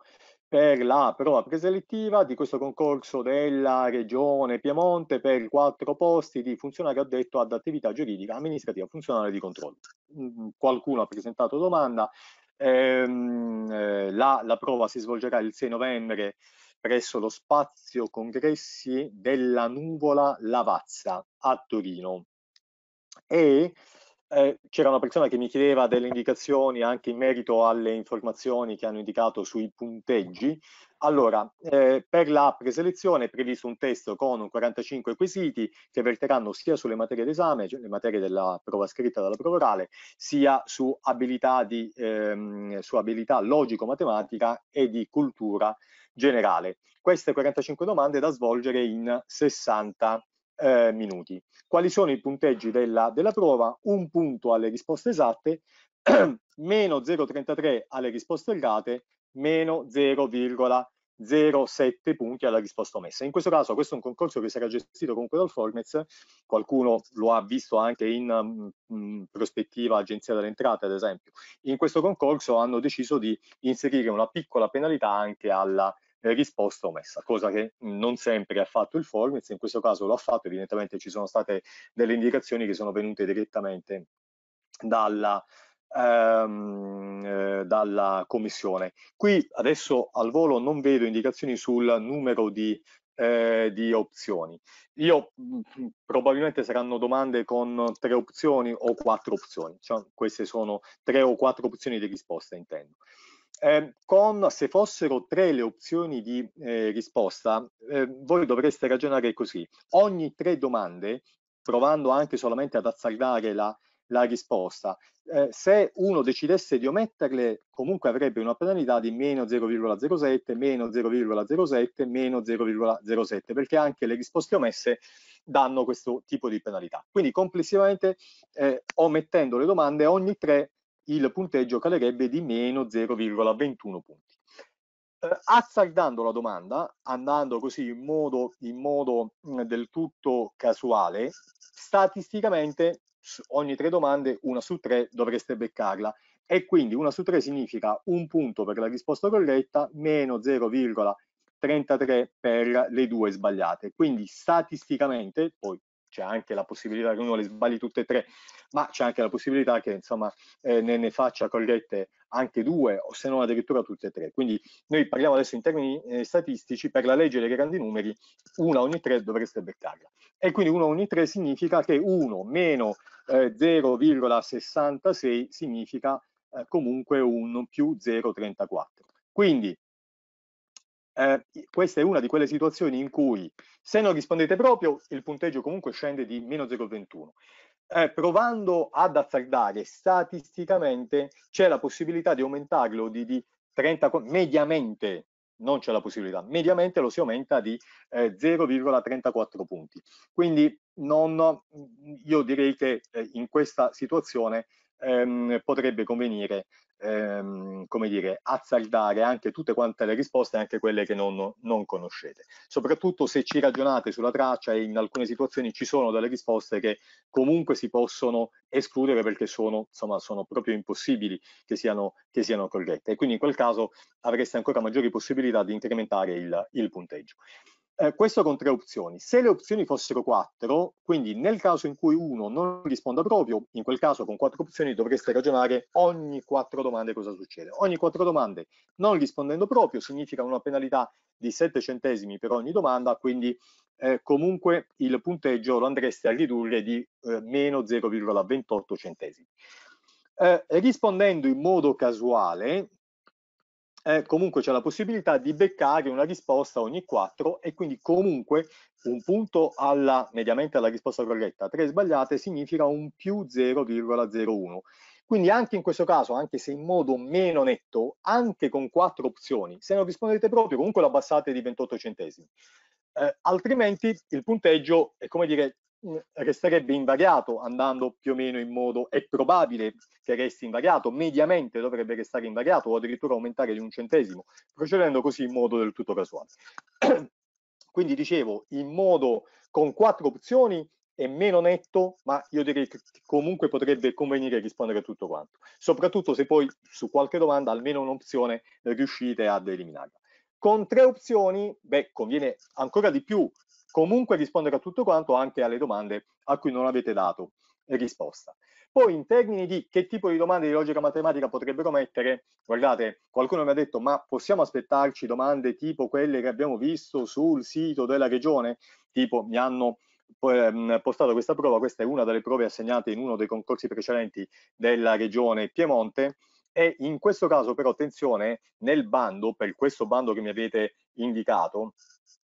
per la prova preselettiva di questo concorso della Regione Piemonte per quattro posti di funzionario addetto ad attività giuridica, amministrativa, funzionale di controllo. Mm, qualcuno ha presentato domanda, ehm, eh, la, la prova si svolgerà il 6 novembre presso lo spazio congressi della Nuvola Lavazza a Torino e eh, c'era una persona che mi chiedeva delle indicazioni anche in merito alle informazioni che hanno indicato sui punteggi. Allora, eh, per la preselezione è previsto un testo con 45 quesiti che verteranno sia sulle materie d'esame, cioè le materie della prova scritta e della prova orale, sia su abilità, ehm, su abilità logico-matematica e di cultura generale. Queste 45 domande da svolgere in 60 eh, minuti. Quali sono i punteggi della, della prova? Un punto alle risposte esatte, meno 0,33 alle risposte errate, meno 0,07 punti alla risposta omessa. In questo caso questo è un concorso che sarà gestito comunque dal Formez, qualcuno lo ha visto anche in mh, mm, mm, prospettiva Agenzia delle Entrate ad esempio. In questo concorso hanno deciso di inserire una piccola penalità anche alla eh, risposta messa, cosa che non sempre ha fatto il Formiz, in questo caso lo ha fatto, evidentemente ci sono state delle indicazioni che sono venute direttamente dalla, ehm, eh, dalla commissione. Qui adesso al volo non vedo indicazioni sul numero di, eh, di opzioni. Io probabilmente saranno domande con tre opzioni o quattro opzioni, cioè, queste sono tre o quattro opzioni di risposta intendo. Eh, con, se fossero tre le opzioni di eh, risposta, eh, voi dovreste ragionare così. Ogni tre domande, provando anche solamente ad azzardare la, la risposta, eh, se uno decidesse di ometterle, comunque avrebbe una penalità di meno 0,07, meno 0,07, meno 0,07, perché anche le risposte omesse danno questo tipo di penalità. Quindi complessivamente, eh, omettendo le domande, ogni tre il punteggio calerebbe di meno 0,21 punti. Eh, azzardando la domanda, andando così in modo, in modo mm, del tutto casuale, statisticamente ogni tre domande, una su tre dovreste beccarla e quindi una su tre significa un punto per la risposta corretta meno 0,33 per le due sbagliate. Quindi statisticamente, poi c'è anche la possibilità che uno le sbagli tutte e tre, ma c'è anche la possibilità che insomma eh, ne, ne, faccia corrette anche due o se non addirittura tutte e tre. Quindi noi parliamo adesso in termini eh, statistici, per la legge dei grandi numeri una ogni tre dovreste beccarla. E quindi una ogni tre significa che 1 meno eh, 0,66 significa eh, comunque un più 0,34. Quindi eh, questa è una di quelle situazioni in cui se non rispondete proprio il punteggio comunque scende di meno 0,21. Eh, provando ad azzardare statisticamente c'è la possibilità di aumentarlo di, di 30, mediamente non c'è la possibilità, mediamente lo si aumenta di eh, 0,34 punti. Quindi non, io direi che eh, in questa situazione ehm, potrebbe convenire ehm, come dire, azzardare anche tutte quante le risposte, anche quelle che non, non, conoscete. Soprattutto se ci ragionate sulla traccia e in alcune situazioni ci sono delle risposte che comunque si possono escludere perché sono, insomma, sono proprio impossibili che siano, che siano corrette e quindi in quel caso avreste ancora maggiori possibilità di incrementare il, il punteggio. Eh, questo con tre opzioni. Se le opzioni fossero quattro, quindi nel caso in cui uno non risponda proprio, in quel caso con quattro opzioni dovreste ragionare ogni quattro domande cosa succede. Ogni quattro domande non rispondendo proprio significa una penalità di 7 centesimi per ogni domanda, quindi eh, comunque il punteggio lo andreste a ridurre di eh, meno 0,28 centesimi. Eh, rispondendo in modo casuale, eh, comunque c'è la possibilità di beccare una risposta ogni 4 e quindi comunque un punto alla, mediamente alla risposta corretta, 3 sbagliate significa un più 0,01. Quindi anche in questo caso, anche se in modo meno netto, anche con 4 opzioni, se non rispondete proprio comunque la abbassate di 28 centesimi. Eh, altrimenti il punteggio è come dire resterebbe mm, invariato andando più o meno in modo è probabile che resti invariato mediamente dovrebbe restare invariato o addirittura aumentare di un centesimo procedendo così in modo del tutto casuale quindi dicevo in modo con quattro opzioni è meno netto ma io direi che comunque potrebbe convenire rispondere a tutto quanto soprattutto se poi su qualche domanda almeno un'opzione riuscite ad eliminarla con tre opzioni, beh, conviene ancora di più comunque rispondere a tutto quanto, anche alle domande a cui non avete dato risposta. Poi in termini di che tipo di domande di logica matematica potrebbero mettere, guardate, qualcuno mi ha detto ma possiamo aspettarci domande tipo quelle che abbiamo visto sul sito della regione? Tipo mi hanno ehm, postato questa prova, questa è una delle prove assegnate in uno dei concorsi precedenti della regione Piemonte e in questo caso però attenzione, nel bando, per questo bando che mi avete indicato,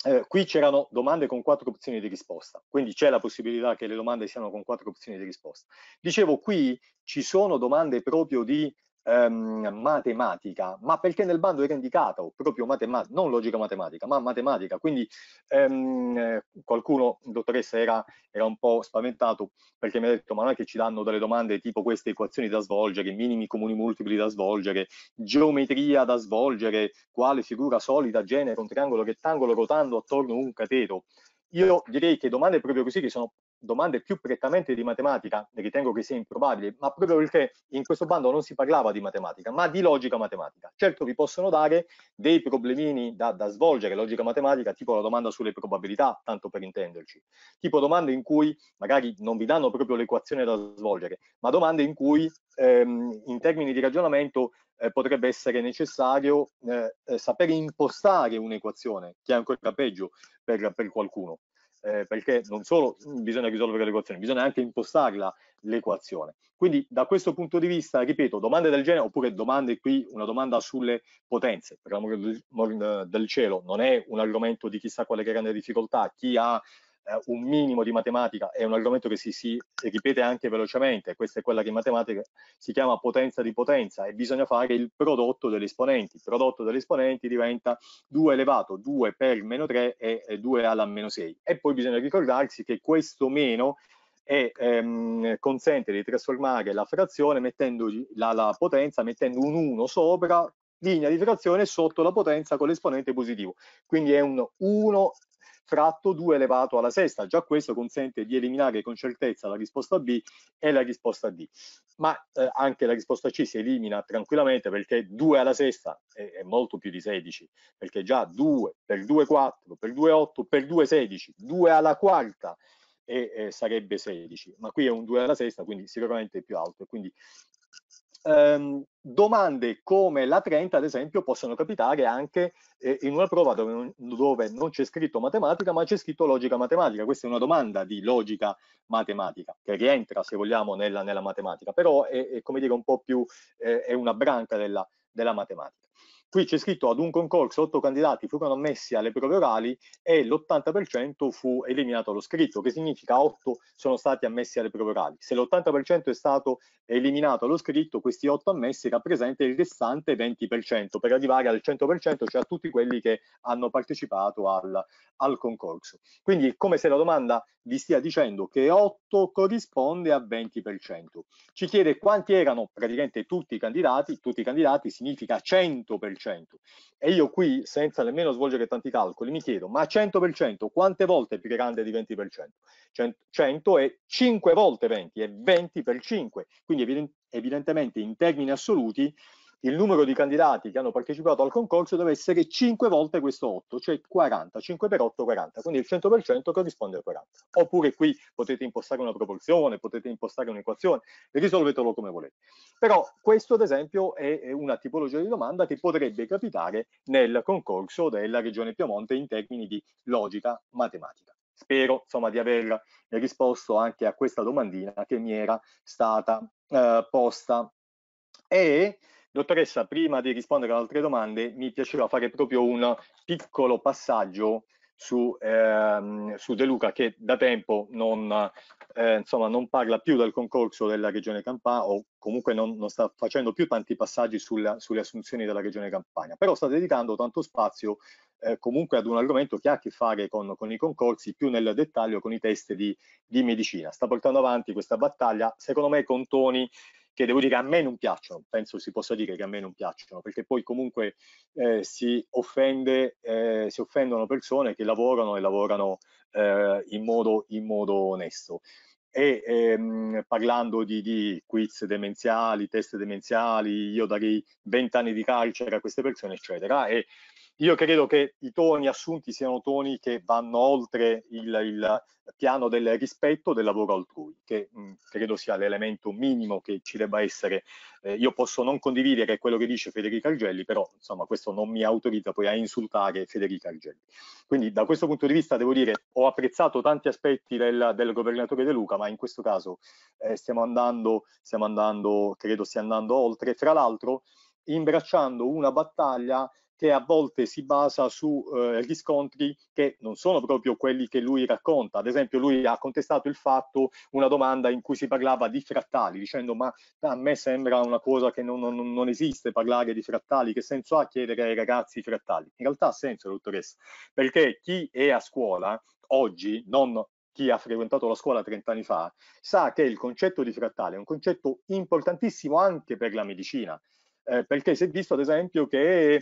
eh, qui c'erano domande con quattro opzioni di risposta, quindi c'è la possibilità che le domande siano con quattro opzioni di risposta. Dicevo, qui ci sono domande proprio di ehm, matematica, ma perché nel bando era indicato proprio matematica, non logica matematica, ma matematica. Quindi ehm, qualcuno, dottoressa, era, era, un po' spaventato perché mi ha detto ma non è che ci danno delle domande tipo queste equazioni da svolgere, minimi comuni multipli da svolgere, geometria da svolgere, quale figura solida genere con triangolo rettangolo rotando attorno a un cateto. Io direi che domande proprio così che sono domande più prettamente di matematica, ritengo che sia improbabile, ma proprio perché in questo bando non si parlava di matematica, ma di logica matematica. Certo vi possono dare dei problemini da, da svolgere, logica matematica, tipo la domanda sulle probabilità, tanto per intenderci, tipo domande in cui magari non vi danno proprio l'equazione da svolgere, ma domande in cui ehm, in termini di ragionamento eh, potrebbe essere necessario eh, eh sapere impostare un'equazione, che è ancora peggio per, per qualcuno eh, perché non solo bisogna risolvere l'equazione, bisogna anche impostarla l'equazione. Quindi da questo punto di vista, ripeto, domande del genere, oppure domande qui, una domanda sulle potenze, per l'amore del cielo, non è un argomento di chissà quale grande difficoltà, chi ha eh, un minimo di matematica è un argomento che si, si, ripete anche velocemente, questa è quella che in matematica si chiama potenza di potenza e bisogna fare il prodotto degli esponenti. Il prodotto degli esponenti diventa 2 elevato, 2 per meno 3 e 2 alla meno 6. E poi bisogna ricordarsi che questo meno è, ehm, consente di trasformare la frazione mettendo la, la potenza, mettendo un 1 sopra linea di frazione sotto la potenza con l'esponente positivo. Quindi è un 1 fratto 2 elevato alla sesta. Già questo consente di eliminare con certezza la risposta B e la risposta D. Ma eh, anche la risposta C si elimina tranquillamente perché 2 alla sesta è, è molto più di 16, perché già 2 per 2 4, per 2 8, per 2 16, 2 alla quarta e eh, sarebbe 16, ma qui è un 2 alla sesta, quindi sicuramente più alto, e quindi ehm, domande come la 30 ad esempio possono capitare anche eh, in una prova dove non, dove non c'è scritto matematica ma c'è scritto logica matematica questa è una domanda di logica matematica che rientra se vogliamo nella, nella matematica però è, è, come dire un po' più eh, è una branca della, della matematica qui c'è scritto ad un concorso otto candidati furono ammessi alle prove orali e l'80% fu eliminato allo scritto, che significa otto sono stati ammessi alle prove orali. Se l'80% è stato eliminato allo scritto, questi otto ammessi rappresentano il restante 20% per arrivare al 100%, cioè a tutti quelli che hanno partecipato al, al concorso. Quindi è come se la domanda vi stia dicendo che 8 corrisponde a 20%. Ci chiede quanti erano praticamente tutti i candidati, tutti i candidati significa 100% 100%. E io qui, senza nemmeno svolgere tanti calcoli, mi chiedo, ma 100% quante volte è più grande di 20%? 100, 100 è 5 volte 20, è 20 per 5, quindi evident evidentemente in termini assoluti il numero di candidati che hanno partecipato al concorso deve essere 5 volte questo 8, cioè 40, 5 per 8, 40, quindi il 100% corrisponde al 40. Oppure qui potete impostare una proporzione, potete impostare un'equazione, risolvetelo come volete. Però questo ad esempio è una tipologia di domanda che potrebbe capitare nel concorso della Regione Piemonte in termini di logica matematica spero insomma, di aver risposto anche a questa domandina che mi era stata eh, posta. E Dottoressa, prima di rispondere ad altre domande, mi piaceva fare proprio un piccolo passaggio su, ehm, su De Luca che da tempo non, eh, insomma, non, parla più del concorso della Regione Campania o comunque non, non sta facendo più tanti passaggi sulla, sulle assunzioni della Regione Campania, però sta dedicando tanto spazio eh, comunque ad un argomento che ha a che fare con, con, i concorsi, più nel dettaglio con i test di, di medicina. Sta portando avanti questa battaglia, secondo me con toni che devo dire a me non piacciono, penso si possa dire che a me non piacciono, perché poi comunque eh, si, offende, eh, si, offendono persone che lavorano e lavorano eh, in, modo, in, modo, onesto. E ehm, parlando di, di, quiz demenziali, test demenziali, io darei 20 anni di carcere a queste persone, eccetera. E, io credo che i toni assunti siano toni che vanno oltre il, il piano del rispetto del lavoro altrui, che mh, mm, credo sia l'elemento minimo che ci debba essere. Eh, io posso non condividere quello che dice Federica Argelli, però insomma questo non mi autorizza poi a insultare Federica Argelli. Quindi da questo punto di vista devo dire ho apprezzato tanti aspetti del, del governatore De Luca, ma in questo caso eh, stiamo, andando, stiamo andando, credo stia andando oltre. Fra l'altro imbracciando una battaglia che a volte si basa su eh, riscontri che non sono proprio quelli che lui racconta. Ad esempio, lui ha contestato il fatto una domanda in cui si parlava di frattali, dicendo ma a me sembra una cosa che non, non, non esiste parlare di frattali, che senso ha chiedere ai ragazzi i frattali? In realtà ha senso, dottoressa, perché chi è a scuola oggi, non chi ha frequentato la scuola 30 anni fa, sa che il concetto di frattale è un concetto importantissimo anche per la medicina. Eh, perché si è visto ad esempio che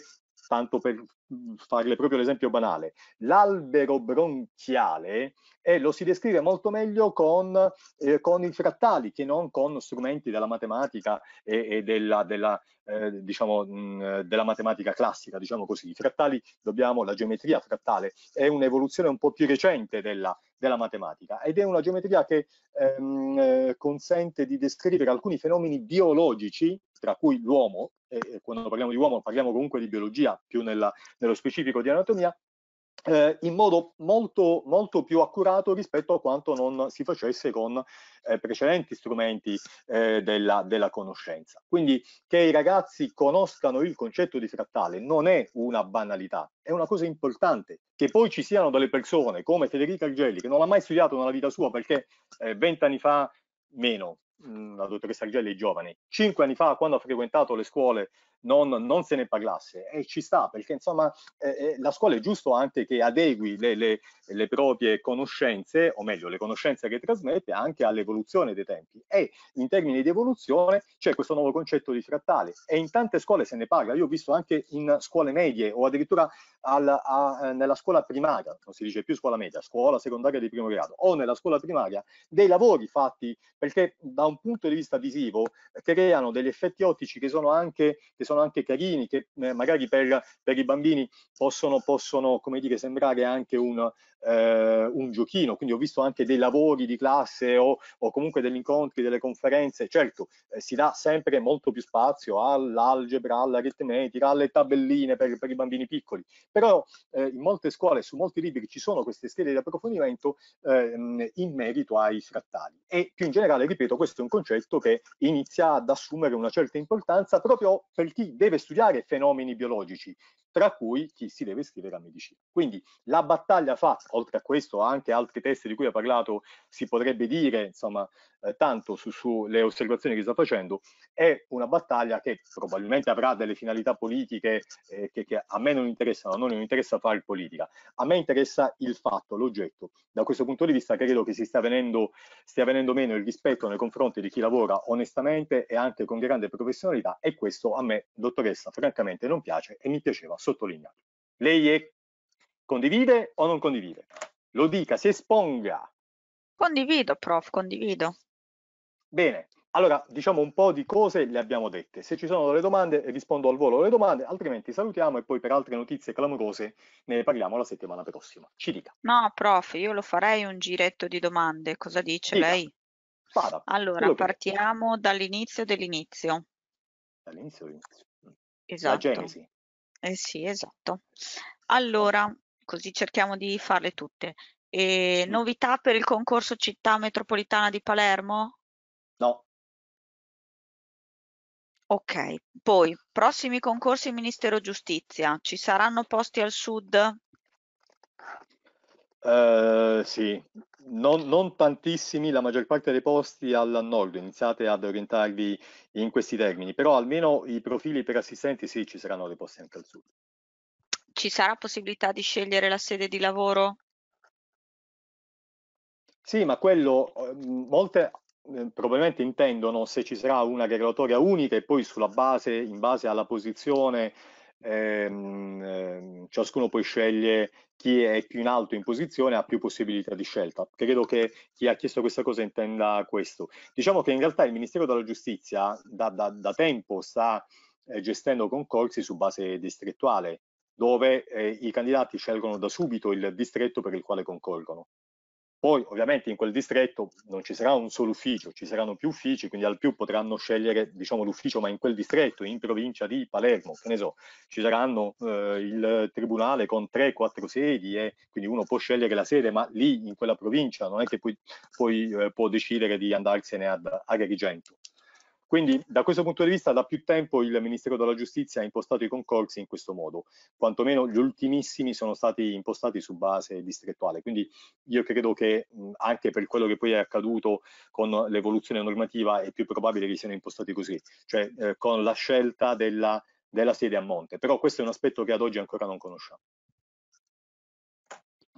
tanto per mhmm, farle proprio l'esempio banale. L'albero bronchiale eh, lo si descrive molto meglio con, eh, con, i frattali che non con strumenti della matematica e, e della, della, eh, diciamo, mh, mhmm, della, matematica classica, diciamo così. I frattali, dobbiamo, la geometria frattale è un'evoluzione un po' più recente della, della matematica ed è una geometria che ehm, eh, consente di descrivere alcuni fenomeni biologici tra cui l'uomo, e quando parliamo di uomo parliamo comunque di biologia, più nella, nello specifico di anatomia, eh, in modo molto, molto, più accurato rispetto a quanto non si facesse con eh, precedenti strumenti eh, della, della, conoscenza. Quindi che i ragazzi conoscano il concetto di frattale non è una banalità, è una cosa importante. Che poi ci siano delle persone come Federica Argelli, che non l'ha mai studiato nella vita sua perché eh, vent'anni fa meno, la dottoressa è giovane. Cinque anni fa, quando ha frequentato le scuole non, non se ne parlasse e ci sta perché insomma eh, eh, la scuola è giusto anche che adegui le, le, le, proprie conoscenze o meglio le conoscenze che trasmette anche all'evoluzione dei tempi e in termini di evoluzione c'è questo nuovo concetto di frattale e in tante scuole se ne parla io ho visto anche in scuole medie o addirittura al, a, eh, nella scuola primaria non si dice più scuola media scuola secondaria di primo grado o nella scuola primaria dei lavori fatti perché da un punto di vista visivo creano degli effetti ottici che sono anche che sono anche carini, che eh, magari per, per i bambini possono, possono come dire, sembrare anche un, eh, un giochino, quindi ho visto anche dei lavori di classe o, o comunque degli incontri, delle conferenze, certo eh, si dà sempre molto più spazio all'algebra, all'aritmetica, alle tabelline per, per, i bambini piccoli, però eh, in molte scuole, su molti libri ci sono queste schede di approfondimento ehm, in merito ai frattali e più in generale, ripeto, questo è un concetto che inizia ad assumere una certa importanza proprio per chi deve studiare fenomeni biologici, tra cui chi si deve iscrivere a medicina. Quindi la battaglia fatta, oltre a questo anche altri testi di cui ha parlato si potrebbe dire, insomma, eh, tanto sulle su osservazioni che sta facendo, è una battaglia che probabilmente avrà delle finalità politiche eh, che, che, a me non interessano, a noi non interessa fare politica, a me interessa il fatto, l'oggetto. Da questo punto di vista credo che si stia venendo, stia venendo meno il rispetto nei confronti di chi lavora onestamente e anche con grande professionalità e questo a me, dottoressa, francamente non piace e mi piaceva sottolineare. Lei è condivide o non condivide? Lo dica, si esponga. Condivido, prof, condivido. Bene, allora diciamo un po' di cose le abbiamo dette. Se ci sono delle domande rispondo al volo alle domande, altrimenti salutiamo e poi per altre notizie clamorose ne parliamo la settimana prossima. Ci dica. No, prof, io lo farei un giretto di domande. Cosa dice dica. lei? Vada, allora, partiamo dall'inizio dell'inizio. Dall'inizio dell'inizio. Mm. Esatto. La genesi. Eh sì, esatto. Allora, così cerchiamo di farle tutte. E novità per il concorso Città Metropolitana di Palermo? No. Okay, poi prossimi concorsi Ministero Giustizia, ci saranno posti al sud? Ehm, sì, non, non tantissimi, la maggior parte dei posti al nord, iniziate ad orientarvi in questi termini, però almeno i profili per assistenti sì, ci saranno dei posti anche al sud. Ci sarà possibilità di scegliere la sede di lavoro? Sì, ma quello, eh, molte, eh, probabilmente intendono se ci sarà una regolatoria unica e poi sulla base, in base alla posizione, ehm, ehm, ciascuno poi sceglie chi è più in alto in posizione ha più possibilità di scelta. Credo che chi ha chiesto questa cosa intenda questo. Diciamo che in realtà il Ministero della Giustizia da, da, da tempo sta eh, gestendo concorsi su base distrettuale, dove eh, i candidati scelgono da subito il distretto per il quale concorrono. Poi ovviamente in quel distretto non ci sarà un solo ufficio, ci saranno più uffici, quindi al più potranno scegliere diciamo, l'ufficio ma in quel distretto, in provincia di Palermo, che ne so, ci saranno eh, il tribunale con 3-4 sedi e quindi uno può scegliere la sede, ma lì in quella provincia non è che poi, poi eh, può decidere di andarsene ad Agrigento. Quindi da questo punto di vista da più tempo il Ministero della Giustizia ha impostato i concorsi in questo modo, quantomeno gli ultimissimi sono stati impostati su base distrettuale, quindi io credo che mh, anche per quello che poi è accaduto con l'evoluzione normativa è più probabile che siano impostati così, cioè eh, con la scelta della, della sede a monte, però questo è un aspetto che ad oggi ancora non conosciamo.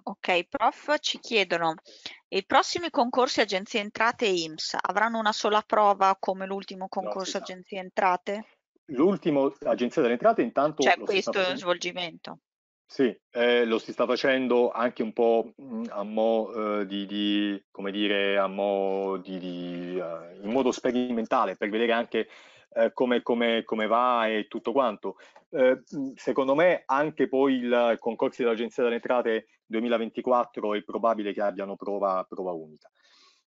Ok, prof, ci chiedono, i prossimi concorsi agenzie entrate e IMSS avranno una sola prova come l'ultimo concorso no, agenzie entrate? L'ultimo agenzia delle entrate intanto... Cioè questo è un svolgimento. Sì, eh, lo si sta facendo anche un po' mm, a mo', eh, di, di, come dire, a mo di, di, uh, in modo sperimentale per vedere anche eh, come, come, come, va e tutto quanto. Eh, mm, secondo me anche poi il, i concorsi dell'Agenzia delle Entrate 2024 è probabile che abbiano prova, prova unica.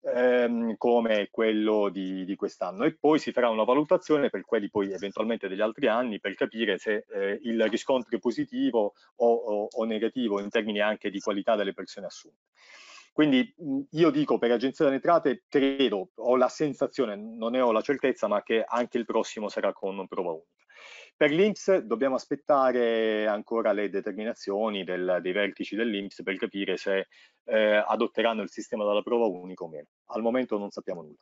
Ehm, come quello di, di, quest'anno e poi si farà una valutazione per quelli poi eventualmente degli altri anni per capire se eh, il riscontro è positivo o, o, o, negativo in termini anche di qualità delle persone assunte. Quindi io dico per agenzia delle entrate credo, ho la sensazione, non ne ho la certezza, ma che anche il prossimo sarà con prova unica. Per l'Inps dobbiamo aspettare ancora le determinazioni del, dei vertici dell'Inps per capire se eh, adotteranno il sistema della prova unico o meno. Al momento non sappiamo nulla.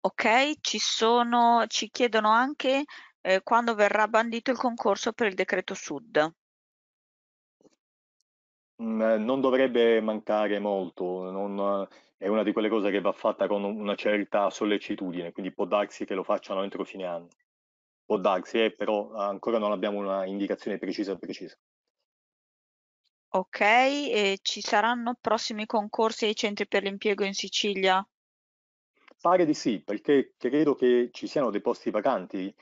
Ok, ci, sono, ci chiedono anche eh, quando verrà bandito il concorso per il decreto Sud. Mm, eh, non dovrebbe mancare molto, non, è una di quelle cose che va fatta con una certa sollecitudine, quindi può darsi che lo facciano entro fine anno può darsi, eh, però ancora non abbiamo una indicazione precisa precisa. Ok, e ci saranno prossimi concorsi ai centri per l'impiego in Sicilia? Pare di sì, perché credo che ci siano dei posti vacanti,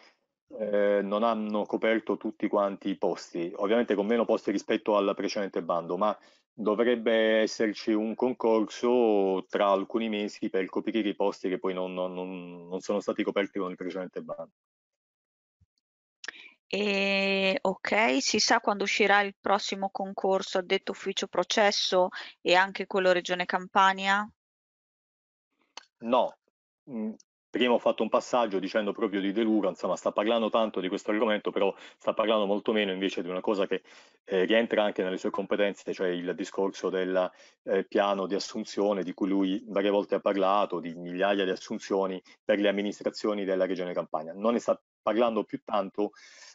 eh, non hanno coperto tutti quanti i posti, ovviamente con meno posti rispetto al precedente bando, ma dovrebbe esserci un concorso tra alcuni mesi per coprire i posti che poi non, non, non sono stati coperti con il precedente bando. E, ok, si sa quando uscirà il prossimo concorso addetto ufficio processo e anche quello Regione Campania? No, mm, prima ho fatto un passaggio dicendo proprio di De Luca, insomma sta parlando tanto di questo argomento, però sta parlando molto meno invece di una cosa che eh, rientra anche nelle sue competenze, cioè il discorso del eh, piano di assunzione di cui lui varie volte ha parlato, di migliaia di assunzioni per le amministrazioni della Regione Campania. Non ne sta parlando più tanto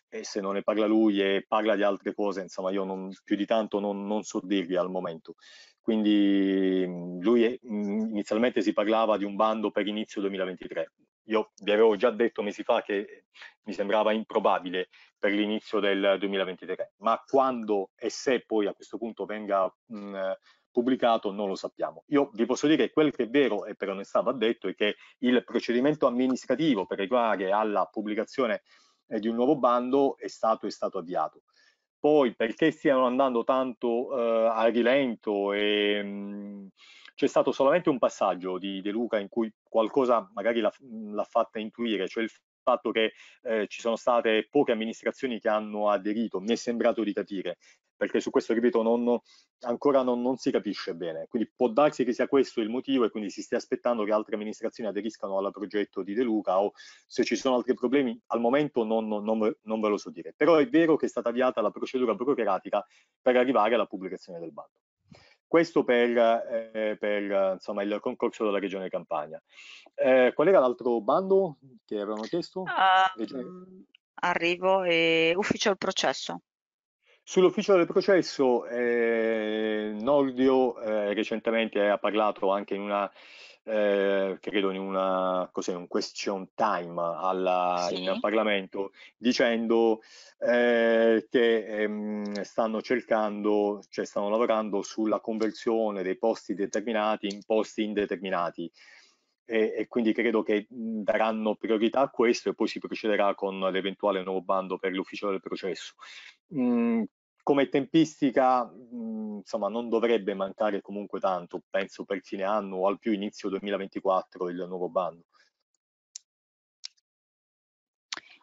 e se non ne parla lui e parla di altre cose, insomma, io non, più di tanto non, non so dirvi al momento. Quindi mhmm, lui è, mhmm, inizialmente si parlava di un bando per inizio 2023. Io vi avevo già detto mesi fa che mi sembrava improbabile per l'inizio del 2023, ma quando e se poi a questo punto venga mh, mhmm, pubblicato non lo sappiamo. Io vi posso dire che quel che è vero e per onestà va detto è che il procedimento amministrativo per arrivare alla pubblicazione eh, di un nuovo bando è stato, è stato avviato. Poi perché stiano andando tanto eh, a rilento e mm, c'è stato solamente un passaggio di De Luca in cui qualcosa magari mm, l'ha fatta intuire, cioè il fatto che eh, ci sono state poche amministrazioni che hanno aderito, mi è sembrato di capire perché su questo, ripeto, non, ancora non, non, si capisce bene. Quindi può darsi che sia questo il motivo e quindi si stia aspettando che altre amministrazioni aderiscano al progetto di De Luca o se ci sono altri problemi al momento non, non ve lo so dire. Però è vero che è stata avviata la procedura burocratica per arrivare alla pubblicazione del bando. Questo per, eh, per insomma, il concorso della Regione Campania. Eh, qual era l'altro bando che avevano chiesto? Uh, arrivo e ufficio al processo. Sull'ufficio del processo, eh, Nordio eh, recentemente ha parlato anche in una, eh, credo in una, cos'è, un question time alla, sì. in Parlamento, dicendo eh, che ehm, stanno cercando, cioè stanno lavorando sulla conversione dei posti determinati in posti indeterminati. E, e, quindi credo che daranno priorità a questo e poi si procederà con l'eventuale nuovo bando per l'ufficio del processo. Mm, come tempistica, mh, mm, insomma, non dovrebbe mancare comunque tanto, penso per fine anno o al più inizio 2024 il nuovo bando.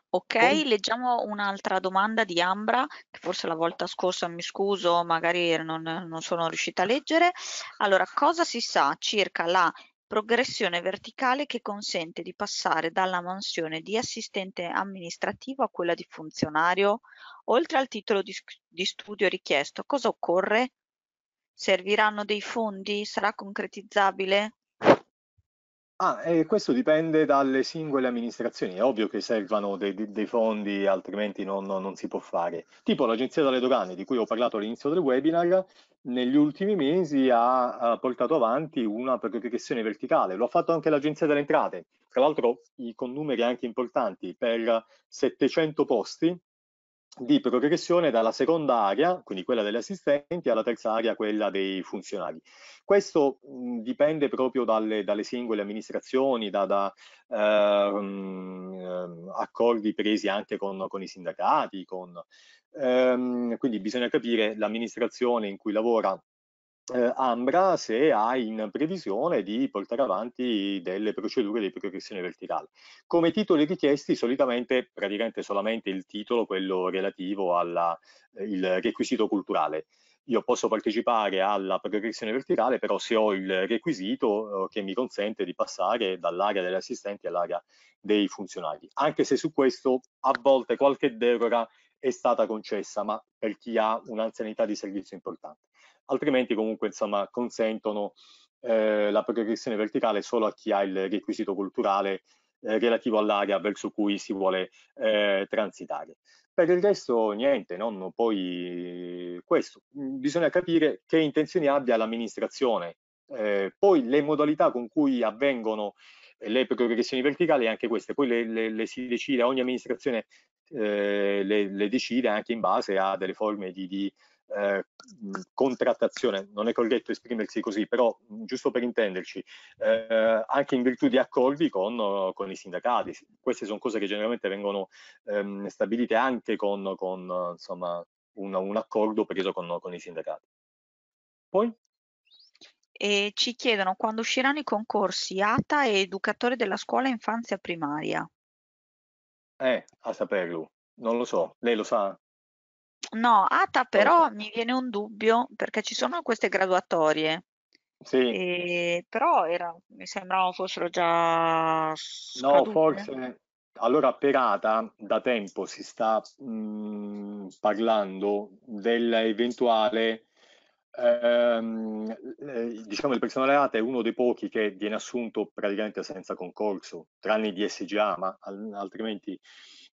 Ok, leggiamo un'altra domanda di Ambra, che forse la volta scorsa mi scuso, magari non, non sono riuscita a leggere. Allora, cosa si sa circa la progressione verticale che consente di passare dalla mansione di assistente amministrativo a quella di funzionario. Oltre al titolo di, di studio richiesto, cosa occorre? Serviranno dei fondi? Sarà concretizzabile? Ah, eh, questo dipende dalle singole amministrazioni. È ovvio che servano dei, dei- fondi, altrimenti non, non- si può fare. Tipo l'Agenzia delle Dogane, di cui ho parlato all'inizio del webinar, negli ultimi mesi ha, ha portato avanti una progressione verticale. Lo ha fatto anche l'Agenzia delle Entrate, tra l'altro con numeri anche importanti, per 700 posti di progressione dalla seconda area, quindi quella degli assistenti, alla terza area, quella dei funzionari. Questo mh, dipende proprio dalle, dalle singole amministrazioni, da, da ehm, ehm accordi presi anche con, con i sindacati, con, ehm, quindi bisogna capire l'amministrazione in cui lavora eh, Ambra se ha in previsione di portare avanti delle procedure di progressione verticale. Come titoli richiesti solitamente, praticamente solamente il titolo, quello relativo al eh, requisito culturale. Io posso partecipare alla progressione verticale, però se ho il requisito eh, che mi consente di passare dall'area degli assistenti all'area dei funzionari. Anche se su questo a volte qualche deroga è stata concessa, ma per chi ha un'anzianità di servizio importante altrimenti comunque insomma, consentono eh, la progressione verticale solo a chi ha il requisito culturale eh, relativo all'area verso cui si vuole eh, transitare. Per il resto niente, non poi questo. Mm, bisogna capire che intenzioni abbia l'amministrazione. Eh, poi le modalità con cui avvengono eh, le progressioni verticali, anche queste, poi le, le, le si decide, ogni amministrazione eh, le, le, decide anche in base a delle forme di, di eh, contrattazione, non è corretto esprimersi così, però giusto per intenderci, eh, anche in virtù di accordi con, con, i sindacati. Queste sono cose che generalmente vengono ehm, stabilite anche con, con insomma, un, un, accordo preso con, con i sindacati. Poi? E ci chiedono quando usciranno i concorsi ATA e educatore della scuola infanzia primaria. Eh, a saperlo, non lo so, lei lo sa? No, ATA però mi viene un dubbio perché ci sono queste graduatorie. Sì. E- però era- mi sembrava fossero già No, forse eh. allora per ATA da tempo si sta mh, mhmm, parlando dell'eventuale, ehm, diciamo il personale ATA è uno dei pochi che viene assunto praticamente senza concorso, tranne i DSGA, ma altrimenti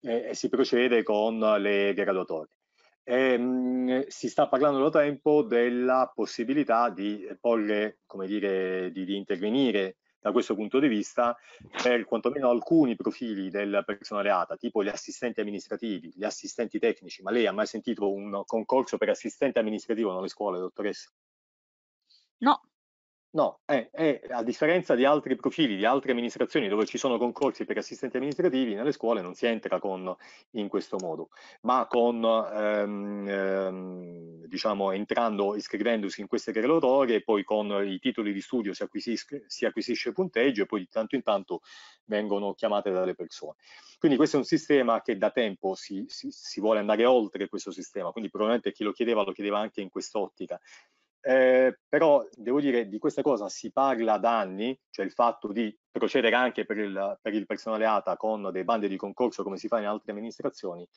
eh, si procede con le graduatorie. Ehm, si sta parlando da tempo della possibilità di eh, porre, come dire, di, di intervenire da questo punto di vista per quantomeno alcuni profili del personale ATA, tipo gli assistenti amministrativi, gli assistenti tecnici. Ma lei ha mai sentito un concorso per assistente amministrativo nelle scuole, dottoressa? No, No, è, è, a differenza di altri profili, di altre amministrazioni dove ci sono concorsi per assistenti amministrativi, nelle scuole non si entra con, in questo modo, ma con, ehm, ehm, diciamo, entrando, iscrivendosi in queste graduatorie, poi con i titoli di studio si, acquisisce, si acquisisce punteggio e poi di tanto in tanto vengono chiamate dalle persone. Quindi questo è un sistema che da tempo si, si, si vuole andare oltre questo sistema, quindi probabilmente chi lo chiedeva lo chiedeva anche in quest'ottica eh, però devo dire di questa cosa si parla da anni, cioè il fatto di procedere anche per il, per il personale ATA con dei bandi di concorso come si fa in altre amministrazioni,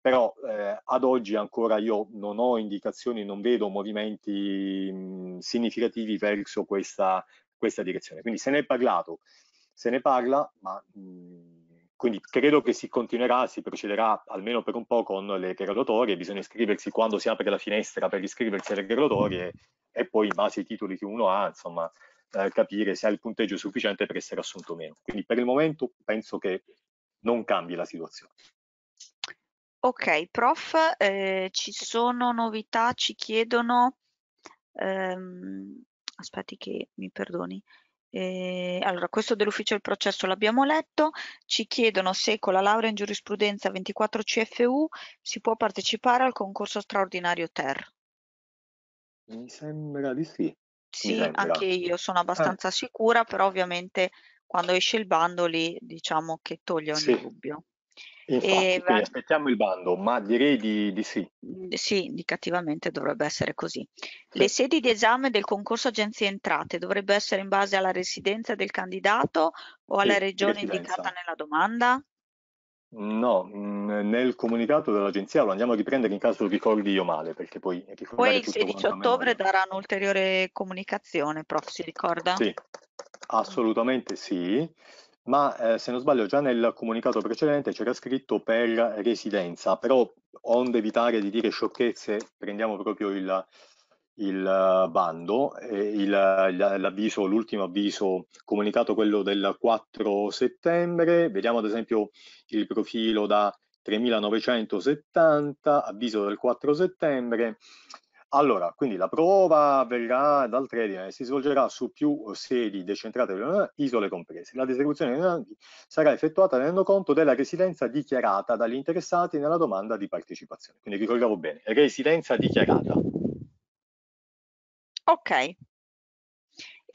però eh, ad oggi ancora io non ho indicazioni, non vedo movimenti mh, mm, significativi verso questa, questa, direzione. Quindi se ne è parlato, se ne parla, ma mh, mm, quindi credo che si continuerà, si procederà almeno per un po' con le graduatorie, bisogna iscriversi quando si apre la finestra per iscriversi alle graduatorie e poi in base ai titoli che uno ha, insomma, eh, capire se ha il punteggio sufficiente per essere assunto o meno. Quindi per il momento penso che non cambi la situazione. Ok, prof, eh, ci sono novità, ci chiedono, ehm, aspetti che mi perdoni, eh, allora, questo dell'ufficio del processo l'abbiamo letto, ci chiedono se con la laurea in giurisprudenza 24 CFU si può partecipare al concorso straordinario TER. Mi sembra di sì. Sì, anche io sono abbastanza eh. sicura, però ovviamente quando esce il bando lì diciamo che toglie ogni sì. dubbio. Infatti, va... aspettiamo il bando, ma direi di, di sì. Sì, indicativamente dovrebbe essere così. Sì. Le sedi di esame del concorso agenzie entrate dovrebbe essere in base alla residenza del candidato o alla sì, regione residenza. indicata nella domanda? No, mm, nel comunicato dell'agenzia lo andiamo a riprendere in caso ricordi io male, perché poi... Poi il 16 ottobre darà un'ulteriore comunicazione, prof, si ricorda? Sì, assolutamente sì ma eh, se non sbaglio già nel comunicato precedente c'era scritto per residenza, però onde evitare di dire sciocchezze prendiamo proprio il, il eh, bando, eh, l'avviso, l'ultimo avviso comunicato quello del 4 settembre, vediamo ad esempio il profilo da 3970, avviso del 4 settembre, allora, quindi la prova avverrà dal 3 e eh, si svolgerà su più eh, sedi decentrate isole comprese. La distribuzione dei nominanti sarà effettuata tenendo conto della residenza dichiarata dagli interessati nella domanda di partecipazione. Quindi ricordavo bene, residenza dichiarata. Ok,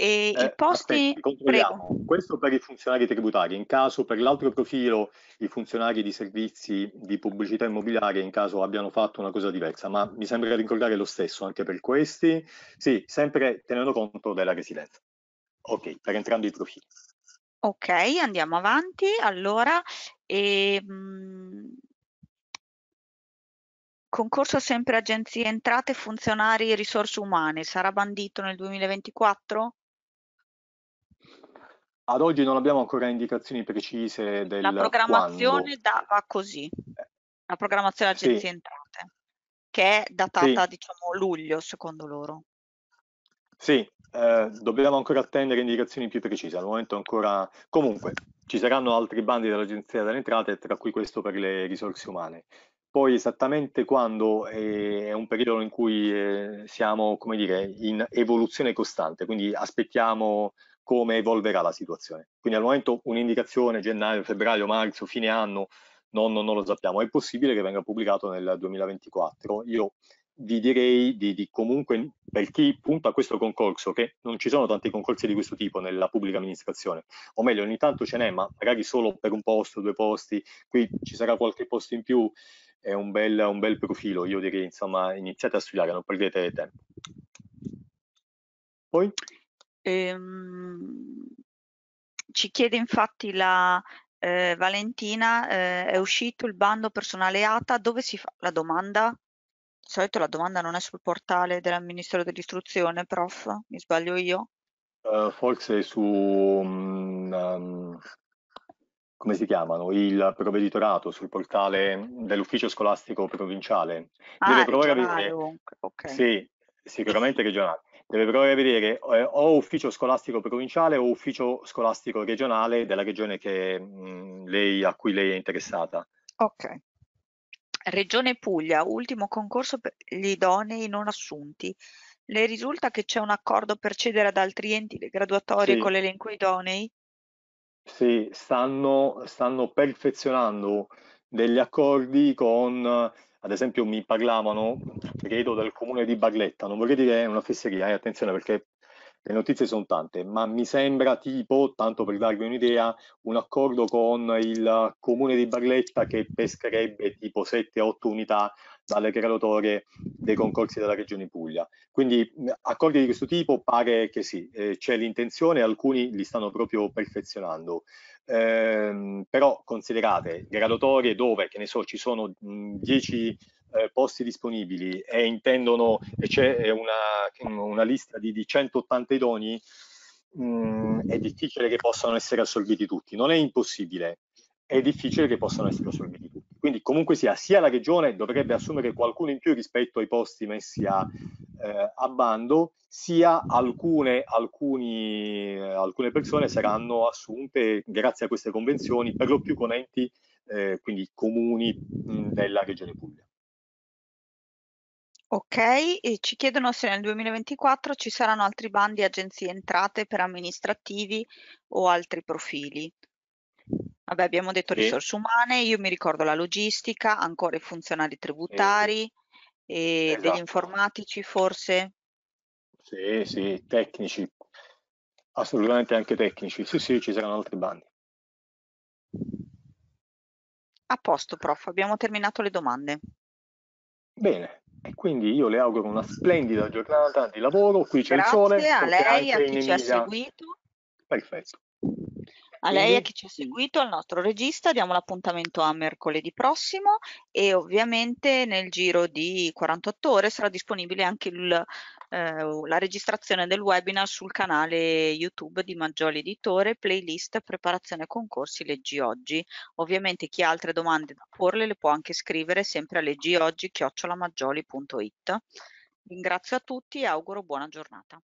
e eh, I posti... Aspetti, Questo per i funzionari tributari, in caso per l'altro profilo i funzionari di servizi di pubblicità immobiliare in caso abbiano fatto una cosa diversa, ma mi sembra ricordare lo stesso anche per questi, sì, sempre tenendo conto della residenza. Ok, per entrambi i profili. Ok, andiamo avanti. Allora, e, ehm, concorso sempre agenzie entrate, funzionari e risorse umane, sarà bandito nel 2024? Ad oggi non abbiamo ancora indicazioni precise del La programmazione da, va così, la programmazione agenzie sì. entrate, che è datata sì. diciamo luglio secondo loro. Sì, eh, dobbiamo ancora attendere indicazioni più precise, al momento ancora... Comunque, ci saranno altri bandi dell'Agenzia delle Entrate, tra cui questo per le risorse umane. Poi esattamente quando eh, è un periodo in cui eh, siamo, come dire, in evoluzione costante, quindi aspettiamo come evolverà la situazione. Quindi al momento un'indicazione gennaio, febbraio, marzo, fine anno, non, non, non lo sappiamo. È possibile che venga pubblicato nel 2024. Io vi direi di, di, comunque per chi punta a questo concorso, che non ci sono tanti concorsi di questo tipo nella pubblica amministrazione, o meglio ogni tanto ce n'è, ma magari solo per un posto, due posti, qui ci sarà qualche posto in più, è un bel, un bel profilo, io direi insomma iniziate a studiare, non perdete tempo. Poi? Ehm, ci chiede infatti la eh, Valentina, eh, è uscito il bando personale ATA, dove si fa la domanda? Di solito la domanda non è sul portale del Ministero dell'Istruzione, prof, mi sbaglio io? Uh, forse su, um, come si chiamano, il provveditorato sul portale dell'ufficio scolastico provinciale. Ah, Deve provare a vedere. Okay. Sì, sicuramente regionale deve prevedere eh, o ufficio scolastico provinciale o ufficio scolastico regionale della regione che, mh, mm, lei, a cui lei è interessata. Ok. Regione Puglia, ultimo concorso per gli idonei non assunti. Le risulta che c'è un accordo per cedere ad altri enti le graduatorie sì. con l'elenco idonei? Sì, stanno, stanno perfezionando degli accordi con, ad esempio mi parlavano, credo, del comune di Barletta, non vorrei dire una fesseria, eh, attenzione perché le notizie sono tante, ma mi sembra tipo, tanto per darvi un'idea, un accordo con il comune di Barletta che pescherebbe tipo 7-8 unità dalle graduatorie dei concorsi della Regione Puglia. Quindi accordi di questo tipo pare che sì, eh, c'è l'intenzione, alcuni li stanno proprio perfezionando. Ehm, però considerate graduatorie dove, che ne so, ci sono 10 eh, posti disponibili e intendono, e c'è eh, una, una, lista di, di 180 idoni, mh, è difficile che possano essere assorbiti tutti. Non è impossibile, è difficile che possano essere assorbiti quindi comunque sia, sia la regione dovrebbe assumere qualcuno in più rispetto ai posti messi a, eh, a bando, sia alcune, alcuni, alcune, persone saranno assunte grazie a queste convenzioni, per lo più con enti, eh, quindi comuni della regione Puglia. Ok, e ci chiedono se nel 2024 ci saranno altri bandi agenzie entrate per amministrativi o altri profili. Vabbè, abbiamo detto Sì. risorse umane, io mi ricordo la logistica, ancora i funzionari Sì. tributari, e degli esatto. informatici forse? Sì, sì, tecnici, assolutamente anche tecnici. Sì, sì, ci saranno altri bandi. A posto, prof, abbiamo terminato le domande. Bene, e quindi io le auguro una splendida giornata di lavoro. Qui c'è il sole, Grazie a perché lei, a chi ci ha Emilia. seguito. Perfetto. A lei e a chi ci ha seguito, al nostro regista, diamo l'appuntamento a mercoledì prossimo e ovviamente nel giro di 48 ore sarà disponibile anche il, eh, la registrazione del webinar sul canale YouTube di Maggioli Editore, playlist preparazione concorsi Leggi Oggi. Ovviamente chi ha altre domande da porle le può anche scrivere sempre a leggioggi.it. Ringrazio a tutti e auguro buona giornata.